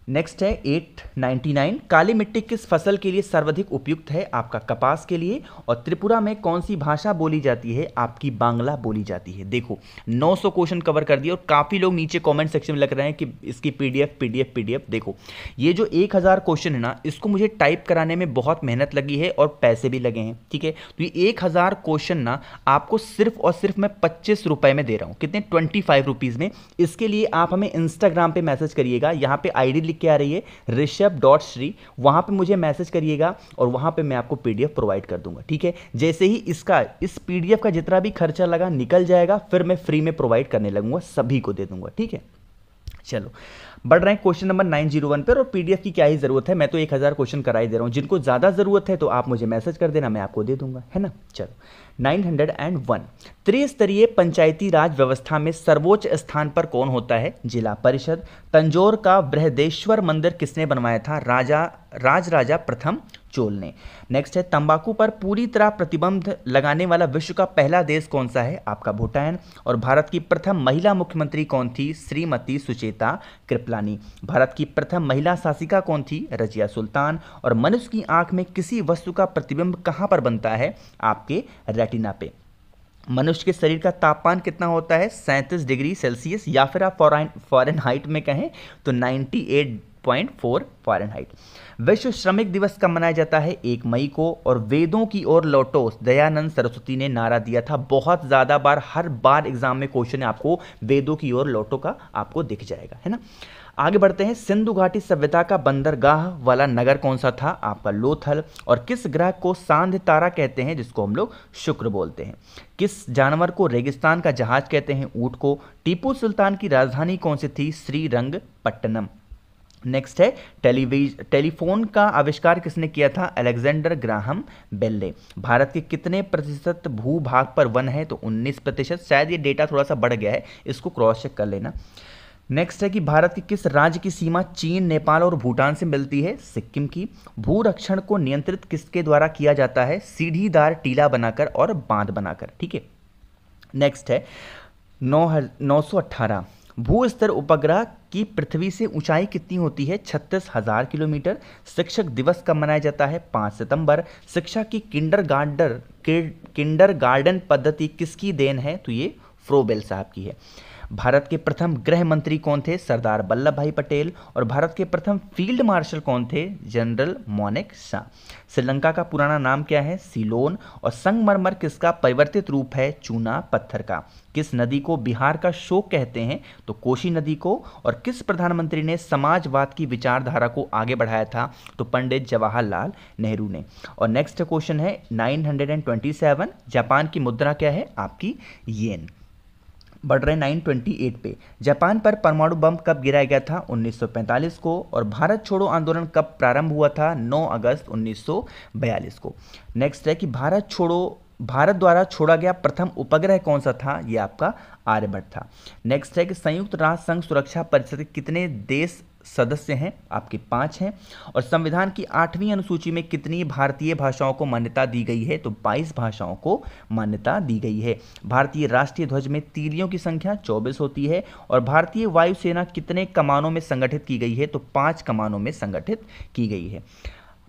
नेक्स्ट है एट नाइन काली मिट्टी किस फसल के लिए सर्वाधिक उपयुक्त है आपका कपास के लिए और त्रिपुरा में कौन सी भाषा बोली जाती है आपकी बांग्ला बोली जाती है देखो 900 क्वेश्चन कवर कर दिए और काफ़ी लोग नीचे कमेंट सेक्शन में लग रहे हैं कि इसकी पीडीएफ पीडीएफ पीडीएफ देखो ये जो 1000 क्वेश्चन है ना इसको मुझे टाइप कराने में बहुत मेहनत लगी है और पैसे भी लगे हैं ठीक है तो ये एक क्वेश्चन ना आपको सिर्फ और सिर्फ मैं पच्चीस में दे रहा हूँ कितने ट्वेंटी फाइव में इसके लिए आप हमें इंस्टाग्राम पर मैसेज करिएगा यहाँ पर आई लिख के आ रही है ऋषभ डॉट श्री वहाँ पर मुझे मैसेज करिएगा और वहाँ पर मैं आपको पी प्रोवाइड कर दूंगा ठीक है जैसे ही इसका इस पी का जितना भी खर्चा लगा निकल जाएगा फिर मैं फ्री में प्रोवाइड करने लगूंगा सभी को दे दूंगा ठीक है चलो बढ़ रहे हैं question number nine zero one पर और पीडीएफ की क्या ही जरूरत है मैं तो एक हज़ार क्वेश्चन कराई दे रहा हूं जिनको ज़्यादा ज़रूरत है तो आप मुझे मैसेज कर देना मैं आपको दे दूंगा है ना चलो नाइन हंड्रेड एंड वन त्रिस्तरीय पंचायती राज व्यवस्था में सर्वोच्च स्थान पर कौन होता है जिला परिषद तंजोर का बृहदेश्वर मंदिर किसने बनवाया था राजा राज राजा प्रथम चोल ने नेक्स्ट है तंबाकू पर पूरी तरह प्रतिबंध लगाने वाला विश्व का पहला देश कौन सा है आपका भूटान और भारत की प्रथम महिला मुख्यमंत्री कौन थी श्रीमती सुचेता कृपलानी भारत की प्रथम महिला शासिका कौन थी रजिया सुल्तान और मनुष्य की आंख में किसी वस्तु का प्रतिबिंब कहाँ पर बनता है आपके रेटिना पे मनुष्य के शरीर का तापमान कितना होता है सैंतीस डिग्री सेल्सियस या फिर आप फॉरन फॉरन हाइट में कहें तो एट पॉइंट फोर विश्व श्रमिक दिवस कब मनाया जाता है एक मई को और वेदों की ओर लौटो दयानंद सरस्वती ने नारा दिया था बहुत ज़्यादा बार हर बार एग्जाम में क्वेश्चन आपको वेदों की ओर लौटो का आपको दिख जाएगा है ना आगे बढ़ते हैं सिंधु घाटी सभ्यता का बंदरगाह वाला नगर कौन सा था आपका लोथल और किस ग्रह को सांध तारा कहते हैं जिसको हम लोग शुक्र बोलते हैं किस जानवर को रेगिस्तान का जहाज कहते हैं ऊट को टीपू सुल्तान की राजधानी कौन सी थी श्रीरंगपट्टनम नेक्स्ट है टेलीविज टेलीफोन का आविष्कार किसने किया था अलेक्जेंडर ग्राहम बेल ने भारत के कितने प्रतिशत भू भाग पर वन है तो 19 प्रतिशत शायद ये डेटा थोड़ा सा बढ़ गया है इसको क्रॉस चेक कर लेना नेक्स्ट है कि भारत के किस राज्य की सीमा चीन नेपाल और भूटान से मिलती है सिक्किम की भू रक्षण को नियंत्रित किसके द्वारा किया जाता है सीढ़ीदार टीला बनाकर और बांध बनाकर ठीक है नेक्स्ट है नौ नौ भू स्तर उपग्रह कि पृथ्वी से ऊंचाई कितनी होती है छत्तीस हज़ार किलोमीटर शिक्षक दिवस कब मनाया जाता है पाँच सितंबर शिक्षा की किंडर गार्डर किंडर गार्डन पद्धति किसकी देन है तो ये फ्रोबेल साहब की है भारत के प्रथम गृह मंत्री कौन थे सरदार वल्लभ भाई पटेल और भारत के प्रथम फील्ड मार्शल कौन थे जनरल मोनिक शाह श्रीलंका का पुराना नाम क्या है सिलोन और संगमरमर किसका परिवर्तित रूप है चूना पत्थर का किस नदी को बिहार का शोक कहते हैं तो कोशी नदी को और किस प्रधानमंत्री ने समाजवाद की विचारधारा को आगे बढ़ाया था तो पंडित जवाहरलाल नेहरू ने और नेक्स्ट क्वेश्चन है 927 जापान की मुद्रा क्या है आपकी येन बढ़ रहे 928 पे जापान पर परमाणु बम कब गिराया गया था 1945 को और भारत छोड़ो आंदोलन कब प्रारंभ हुआ था 9 अगस्त 1942 को नेक्स्ट है कि भारत छोड़ो भारत द्वारा छोड़ा गया प्रथम उपग्रह कौन सा था यह आपका आर्यभट्ट था नेक्स्ट है कि संयुक्त राष्ट्र संघ सुरक्षा परिषद कितने देश सदस्य हैं आपके पांच हैं और संविधान की आठवीं अनुसूची में कितनी भारतीय भाषाओं को मान्यता दी गई है तो 22 भाषाओं को मान्यता दी गई है भारतीय राष्ट्रीय ध्वज में तीलियों की संख्या 24 होती है और भारतीय वायुसेना कितने कमानों में संगठित की गई है तो पांच कमानों में संगठित की गई है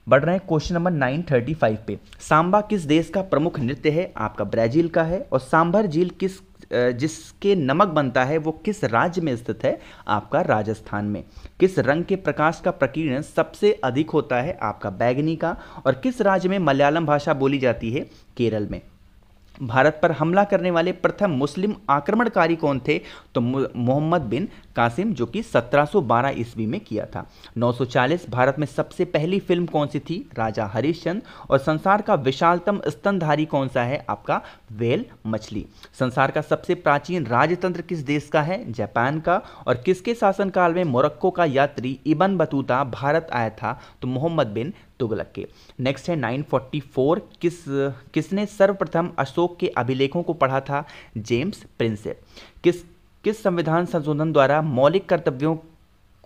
बढ़ रहे हैं क्वेश्चन नंबर 935 पे सांबा किस देश का प्रमुख नृत्य है आपका ब्राजील का है और सांभर झील किस जिसके नमक बनता है वो किस राज्य में स्थित है आपका राजस्थान में किस रंग के प्रकाश का प्रकीर्ण सबसे अधिक होता है आपका बैगनी का और किस राज्य में मलयालम भाषा बोली जाती है केरल में भारत पर हमला करने वाले प्रथम मुस्लिम आक्रमणकारी कौन थे तो मोहम्मद बिन कासिम जो कि 1712 ईस्वी में किया था 940 भारत में सबसे पहली फिल्म कौन सी थी राजा हरिश्चंद और संसार का विशालतम स्तनधारी कौन सा है आपका वेल मछली संसार का सबसे प्राचीन राजतंत्र किस देश का है जापान का और किसके शासनकाल में मोरक्को का यात्री इबन बतूता भारत आया था तो मोहम्मद बिन तुगलक के नेक्स्ट है 944 किस किसने सर्वप्रथम अशोक के अभिलेखों को पढ़ा था जेम्स प्रिंसेप किस किस संविधान संशोधन द्वारा मौलिक कर्तव्यों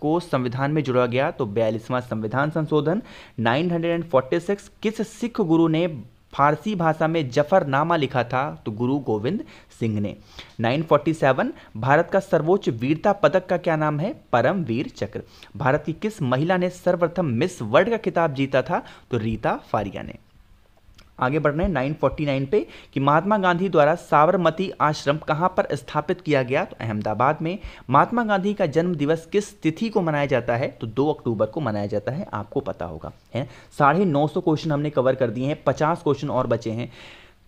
को संविधान में जुड़ा गया तो बयालीसवां संविधान संशोधन 946 किस सिख गुरु ने फारसी भाषा में जफरनामा लिखा था तो गुरु गोविंद सिंह ने 947 भारत का सर्वोच्च वीरता पदक का क्या नाम है परमवीर चक्र भारत की किस महिला ने सर्वप्रथम मिस वर्ल्ड का खिताब जीता था तो रीता फारिया ने आगे बढ़ रहे हैं 949 पे कि महात्मा गांधी द्वारा साबरमती आश्रम कहां पर स्थापित किया गया तो अहमदाबाद में महात्मा गांधी का जन्म दिवस किस तिथि को मनाया जाता है तो 2 अक्टूबर को मनाया जाता है आपको पता होगा है साढ़े नौ क्वेश्चन हमने कवर कर दिए हैं पचास क्वेश्चन और बचे हैं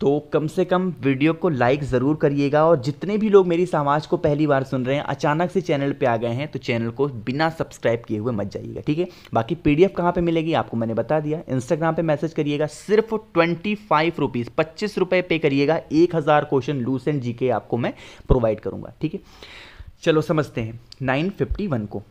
तो कम से कम वीडियो को लाइक ज़रूर करिएगा और जितने भी लोग मेरी समाज को पहली बार सुन रहे हैं अचानक से चैनल पे आ गए हैं तो चैनल को बिना सब्सक्राइब किए हुए मत जाइएगा ठीक है बाकी पी डी एफ कहाँ पर मिलेगी आपको मैंने बता दिया इंस्टाग्राम पर मैसेज करिएगा सिर्फ ट्वेंटी फाइव रुपीज़ पच्चीस रुपये पे करिएगा एक हज़ार क्वेश्चन लूस एंड जी के आपको मैं प्रोवाइड करूँगा ठीक है चलो समझते हैं नाइन फिफ्टी वन को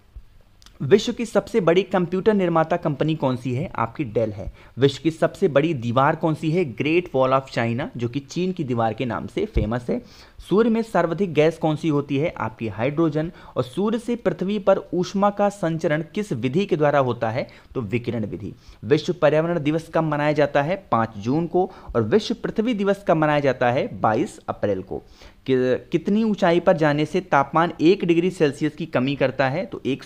विश्व की सबसे बड़ी कंप्यूटर निर्माता कंपनी कौन सी है आपकी डेल है विश्व की सबसे बड़ी दीवार कौन सी है ग्रेट वॉल ऑफ चाइना जो कि चीन की दीवार के नाम से फेमस है सूर्य में सर्वाधिक गैस कौन सी होती है आपकी हाइड्रोजन और सूर्य से पृथ्वी पर ऊष्मा का संचरण किस विधि के द्वारा होता है तो विकिरण विधि विश्व पर्यावरण दिवस कब मनाया जाता है पाँच जून को और विश्व पृथ्वी दिवस कब मनाया जाता है बाईस अप्रैल को कितनी ऊंचाई पर जाने से तापमान एक डिग्री सेल्सियस की कमी करता है तो एक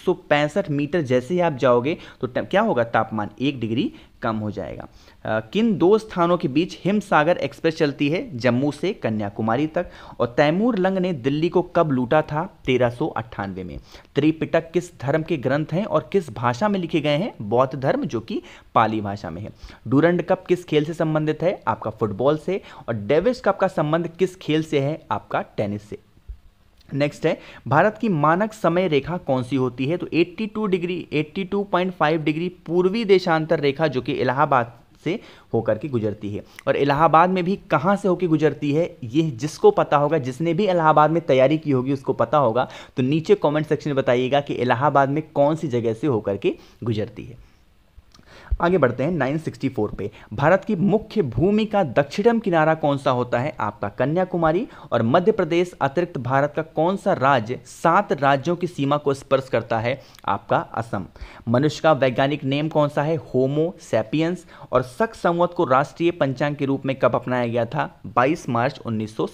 मीटर जैसे ही आप जाओगे तो क्या होगा तापमान एक डिग्री कम हो जाएगा आ, किन दो स्थानों के बीच हिमसागर एक्सप्रेस चलती है जम्मू से कन्याकुमारी तक और तैमूर लंग ने दिल्ली को कब लूटा था तेरह में त्रिपिटक किस धर्म के ग्रंथ हैं और किस भाषा में लिखे गए हैं बौद्ध धर्म जो कि पाली भाषा में है डूरंड कप किस खेल से संबंधित है आपका फुटबॉल से और डेविस कप का संबंध किस खेल से है आपका टेनिस से नेक्स्ट है भारत की मानक समय रेखा कौन सी होती है तो 82 डिग्री 82.5 डिग्री पूर्वी देशांतर रेखा जो कि इलाहाबाद से होकर के गुजरती है और इलाहाबाद में भी कहाँ से होकर गुजरती है ये जिसको पता होगा जिसने भी इलाहाबाद में तैयारी की होगी उसको पता होगा तो नीचे कमेंट सेक्शन में बताइएगा कि इलाहाबाद में कौन सी जगह से होकर के गुजरती है आगे बढ़ते हैं 964 पे भारत की मुख्य भूमि का दक्षिणम किनारा कौन सा होता है आपका कन्याकुमारी और मध्य प्रदेश अतिरिक्त भारत का कौन सा राज्य सात राज्यों की सीमा को स्पर्श करता है आपका असम मनुष्य का वैज्ञानिक नेम कौन सा है होमो सेपियंस और सख संवत को राष्ट्रीय पंचांग के रूप में कब अपनाया गया था 22 मार्च उन्नीस को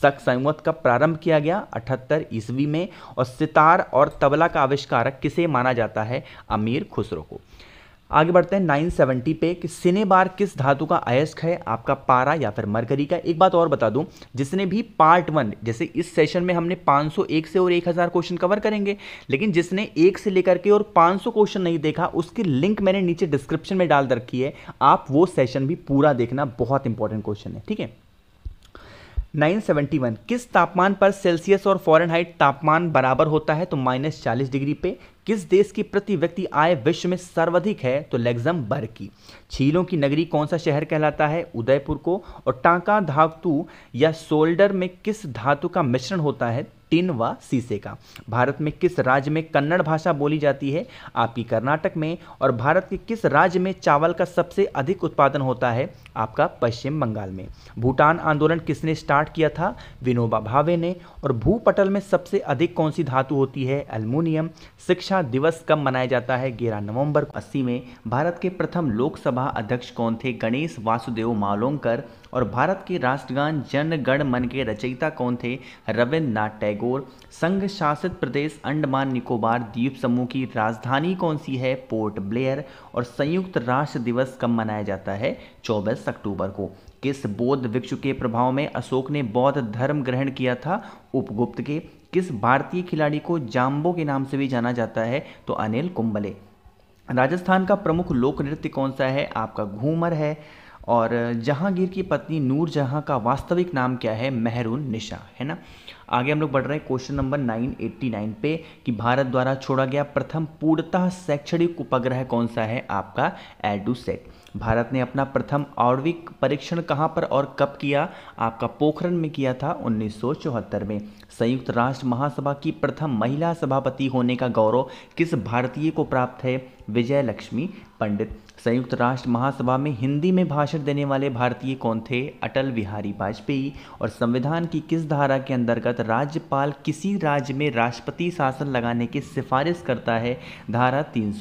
सख संवत का प्रारंभ किया गया अठहत्तर ईस्वी में और सितार और तबला का आविष्कारक किसे माना जाता है अमीर खुसरो को आगे बढ़ते हैं 970 पे कि सिनेबार किस धातु का अयस्क है आपका पारा या फिर मरकरी का एक बात और बता दूं जिसने भी पार्ट वन जैसे इस सेशन में हमने 501 से और 1000 क्वेश्चन कवर करेंगे लेकिन जिसने एक से लेकर के और 500 क्वेश्चन नहीं देखा उसकी लिंक मैंने नीचे डिस्क्रिप्शन में डाल रखी है आप वो सेशन भी पूरा देखना बहुत इंपॉर्टेंट क्वेश्चन है ठीक है 971 किस तापमान पर सेल्सियस और फॉरेनहाइट तापमान बराबर होता है तो माइनस चालीस डिग्री पे किस देश की प्रति व्यक्ति आय विश्व में सर्वाधिक है तो लेग्जम की छीलों की नगरी कौन सा शहर कहलाता है उदयपुर को और टांका धातु या सोल्डर में किस धातु का मिश्रण होता है टिन व सीसे का भारत में किस राज्य में कन्नड़ भाषा बोली जाती है आपकी कर्नाटक में और भारत के किस राज्य में चावल का सबसे अधिक उत्पादन होता है आपका पश्चिम बंगाल में भूटान आंदोलन किसने स्टार्ट किया था विनोबा भावे ने और भूपटल में सबसे अधिक कौन सी धातु होती है एल्यूमिनियम शिक्षा दिवस कब मनाया जाता है ग्यारह नवंबर अस्सी में भारत के प्रथम लोकसभा अध्यक्ष कौन थे गणेश वासुदेव मालोंकर और भारत के राष्ट्रगान जनगण मन के रचयिता कौन थे रविन्द्रनाथ टैगोर संघ शासित प्रदेश अंडमान निकोबार द्वीप समूह की राजधानी कौन सी है पोर्ट ब्लेयर और संयुक्त राष्ट्र दिवस कब मनाया जाता है चौबीस अक्टूबर को किस बौद्ध भिक्षु के प्रभाव में अशोक ने बौद्ध धर्म ग्रहण किया था उपगुप्त के किस भारतीय खिलाड़ी को जाम्बो के नाम से भी जाना जाता है तो अनिल कुंबले राजस्थान का प्रमुख लोक नृत्य कौन सा है आपका घूमर है और जहांगीर की पत्नी नूर जहां का वास्तविक नाम क्या है मेहरून निशा है ना आगे हम लोग बढ़ रहे हैं क्वेश्चन नंबर 989 पे कि भारत द्वारा छोड़ा गया प्रथम पूर्णतः शैक्षणिक उपग्रह कौन सा है आपका एडूसेट भारत ने अपना प्रथम आणविक परीक्षण कहाँ पर और कब किया आपका पोखरण में किया था 1974 में संयुक्त राष्ट्र महासभा की प्रथम महिला सभापति होने का गौरव किस भारतीय को प्राप्त है विजय लक्ष्मी पंडित संयुक्त राष्ट्र महासभा में हिंदी में भाषण देने वाले भारतीय कौन थे अटल बिहारी वाजपेयी और संविधान की किस धारा के अंतर्गत राज्यपाल किसी राज्य में राष्ट्रपति शासन लगाने की सिफारिश करता है धारा तीन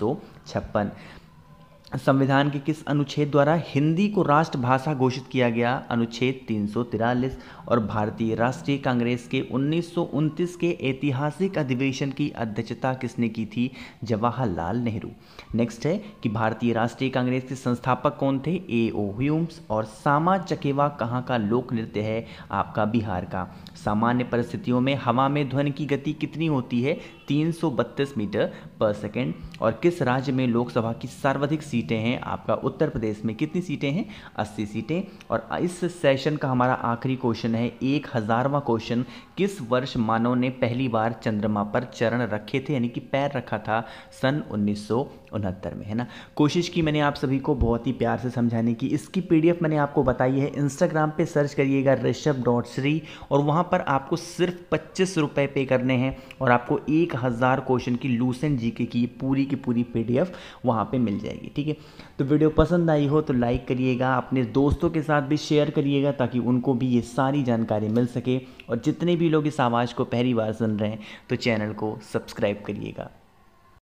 संविधान के किस अनुच्छेद द्वारा हिंदी को राष्ट्रभाषा घोषित किया गया अनुच्छेद तीन और भारतीय राष्ट्रीय कांग्रेस के उन्नीस के ऐतिहासिक अधिवेशन की अध्यक्षता किसने की थी जवाहरलाल नेहरू नेक्स्ट है कि भारतीय राष्ट्रीय कांग्रेस के संस्थापक कौन थे ए ओ ह्यूम्स और सामा चकेवा कहाँ का लोक नृत्य है आपका बिहार का सामान्य परिस्थितियों में हवा में ध्वनि की गति कितनी होती है 332 मीटर पर सेकेंड और किस राज्य में लोकसभा की सर्वाधिक सीटें हैं आपका उत्तर प्रदेश में कितनी सीटें हैं 80 सीटें और इस सेशन का हमारा आखिरी क्वेश्चन है एक हज़ारवा क्वेश्चन किस वर्ष मानव ने पहली बार चंद्रमा पर चरण रखे थे यानी कि पैर रखा था सन उन्नीस उनहत्तर में है ना कोशिश की मैंने आप सभी को बहुत ही प्यार से समझाने की इसकी पीडीएफ मैंने आपको बताई है इंस्टाग्राम पे सर्च करिएगा ऋषभ डॉट श्री और वहाँ पर आपको सिर्फ पच्चीस रुपये पे करने हैं और आपको एक हज़ार क्वेश्चन की लूसेंट जीके की पूरी की पूरी पी डी एफ वहाँ पर मिल जाएगी ठीक है तो वीडियो पसंद आई हो तो लाइक करिएगा अपने दोस्तों के साथ भी शेयर करिएगा ताकि उनको भी ये सारी जानकारी मिल सके और जितने भी लोग इस आवाज़ को पहली बार सुन रहे हैं तो चैनल को सब्सक्राइब करिएगा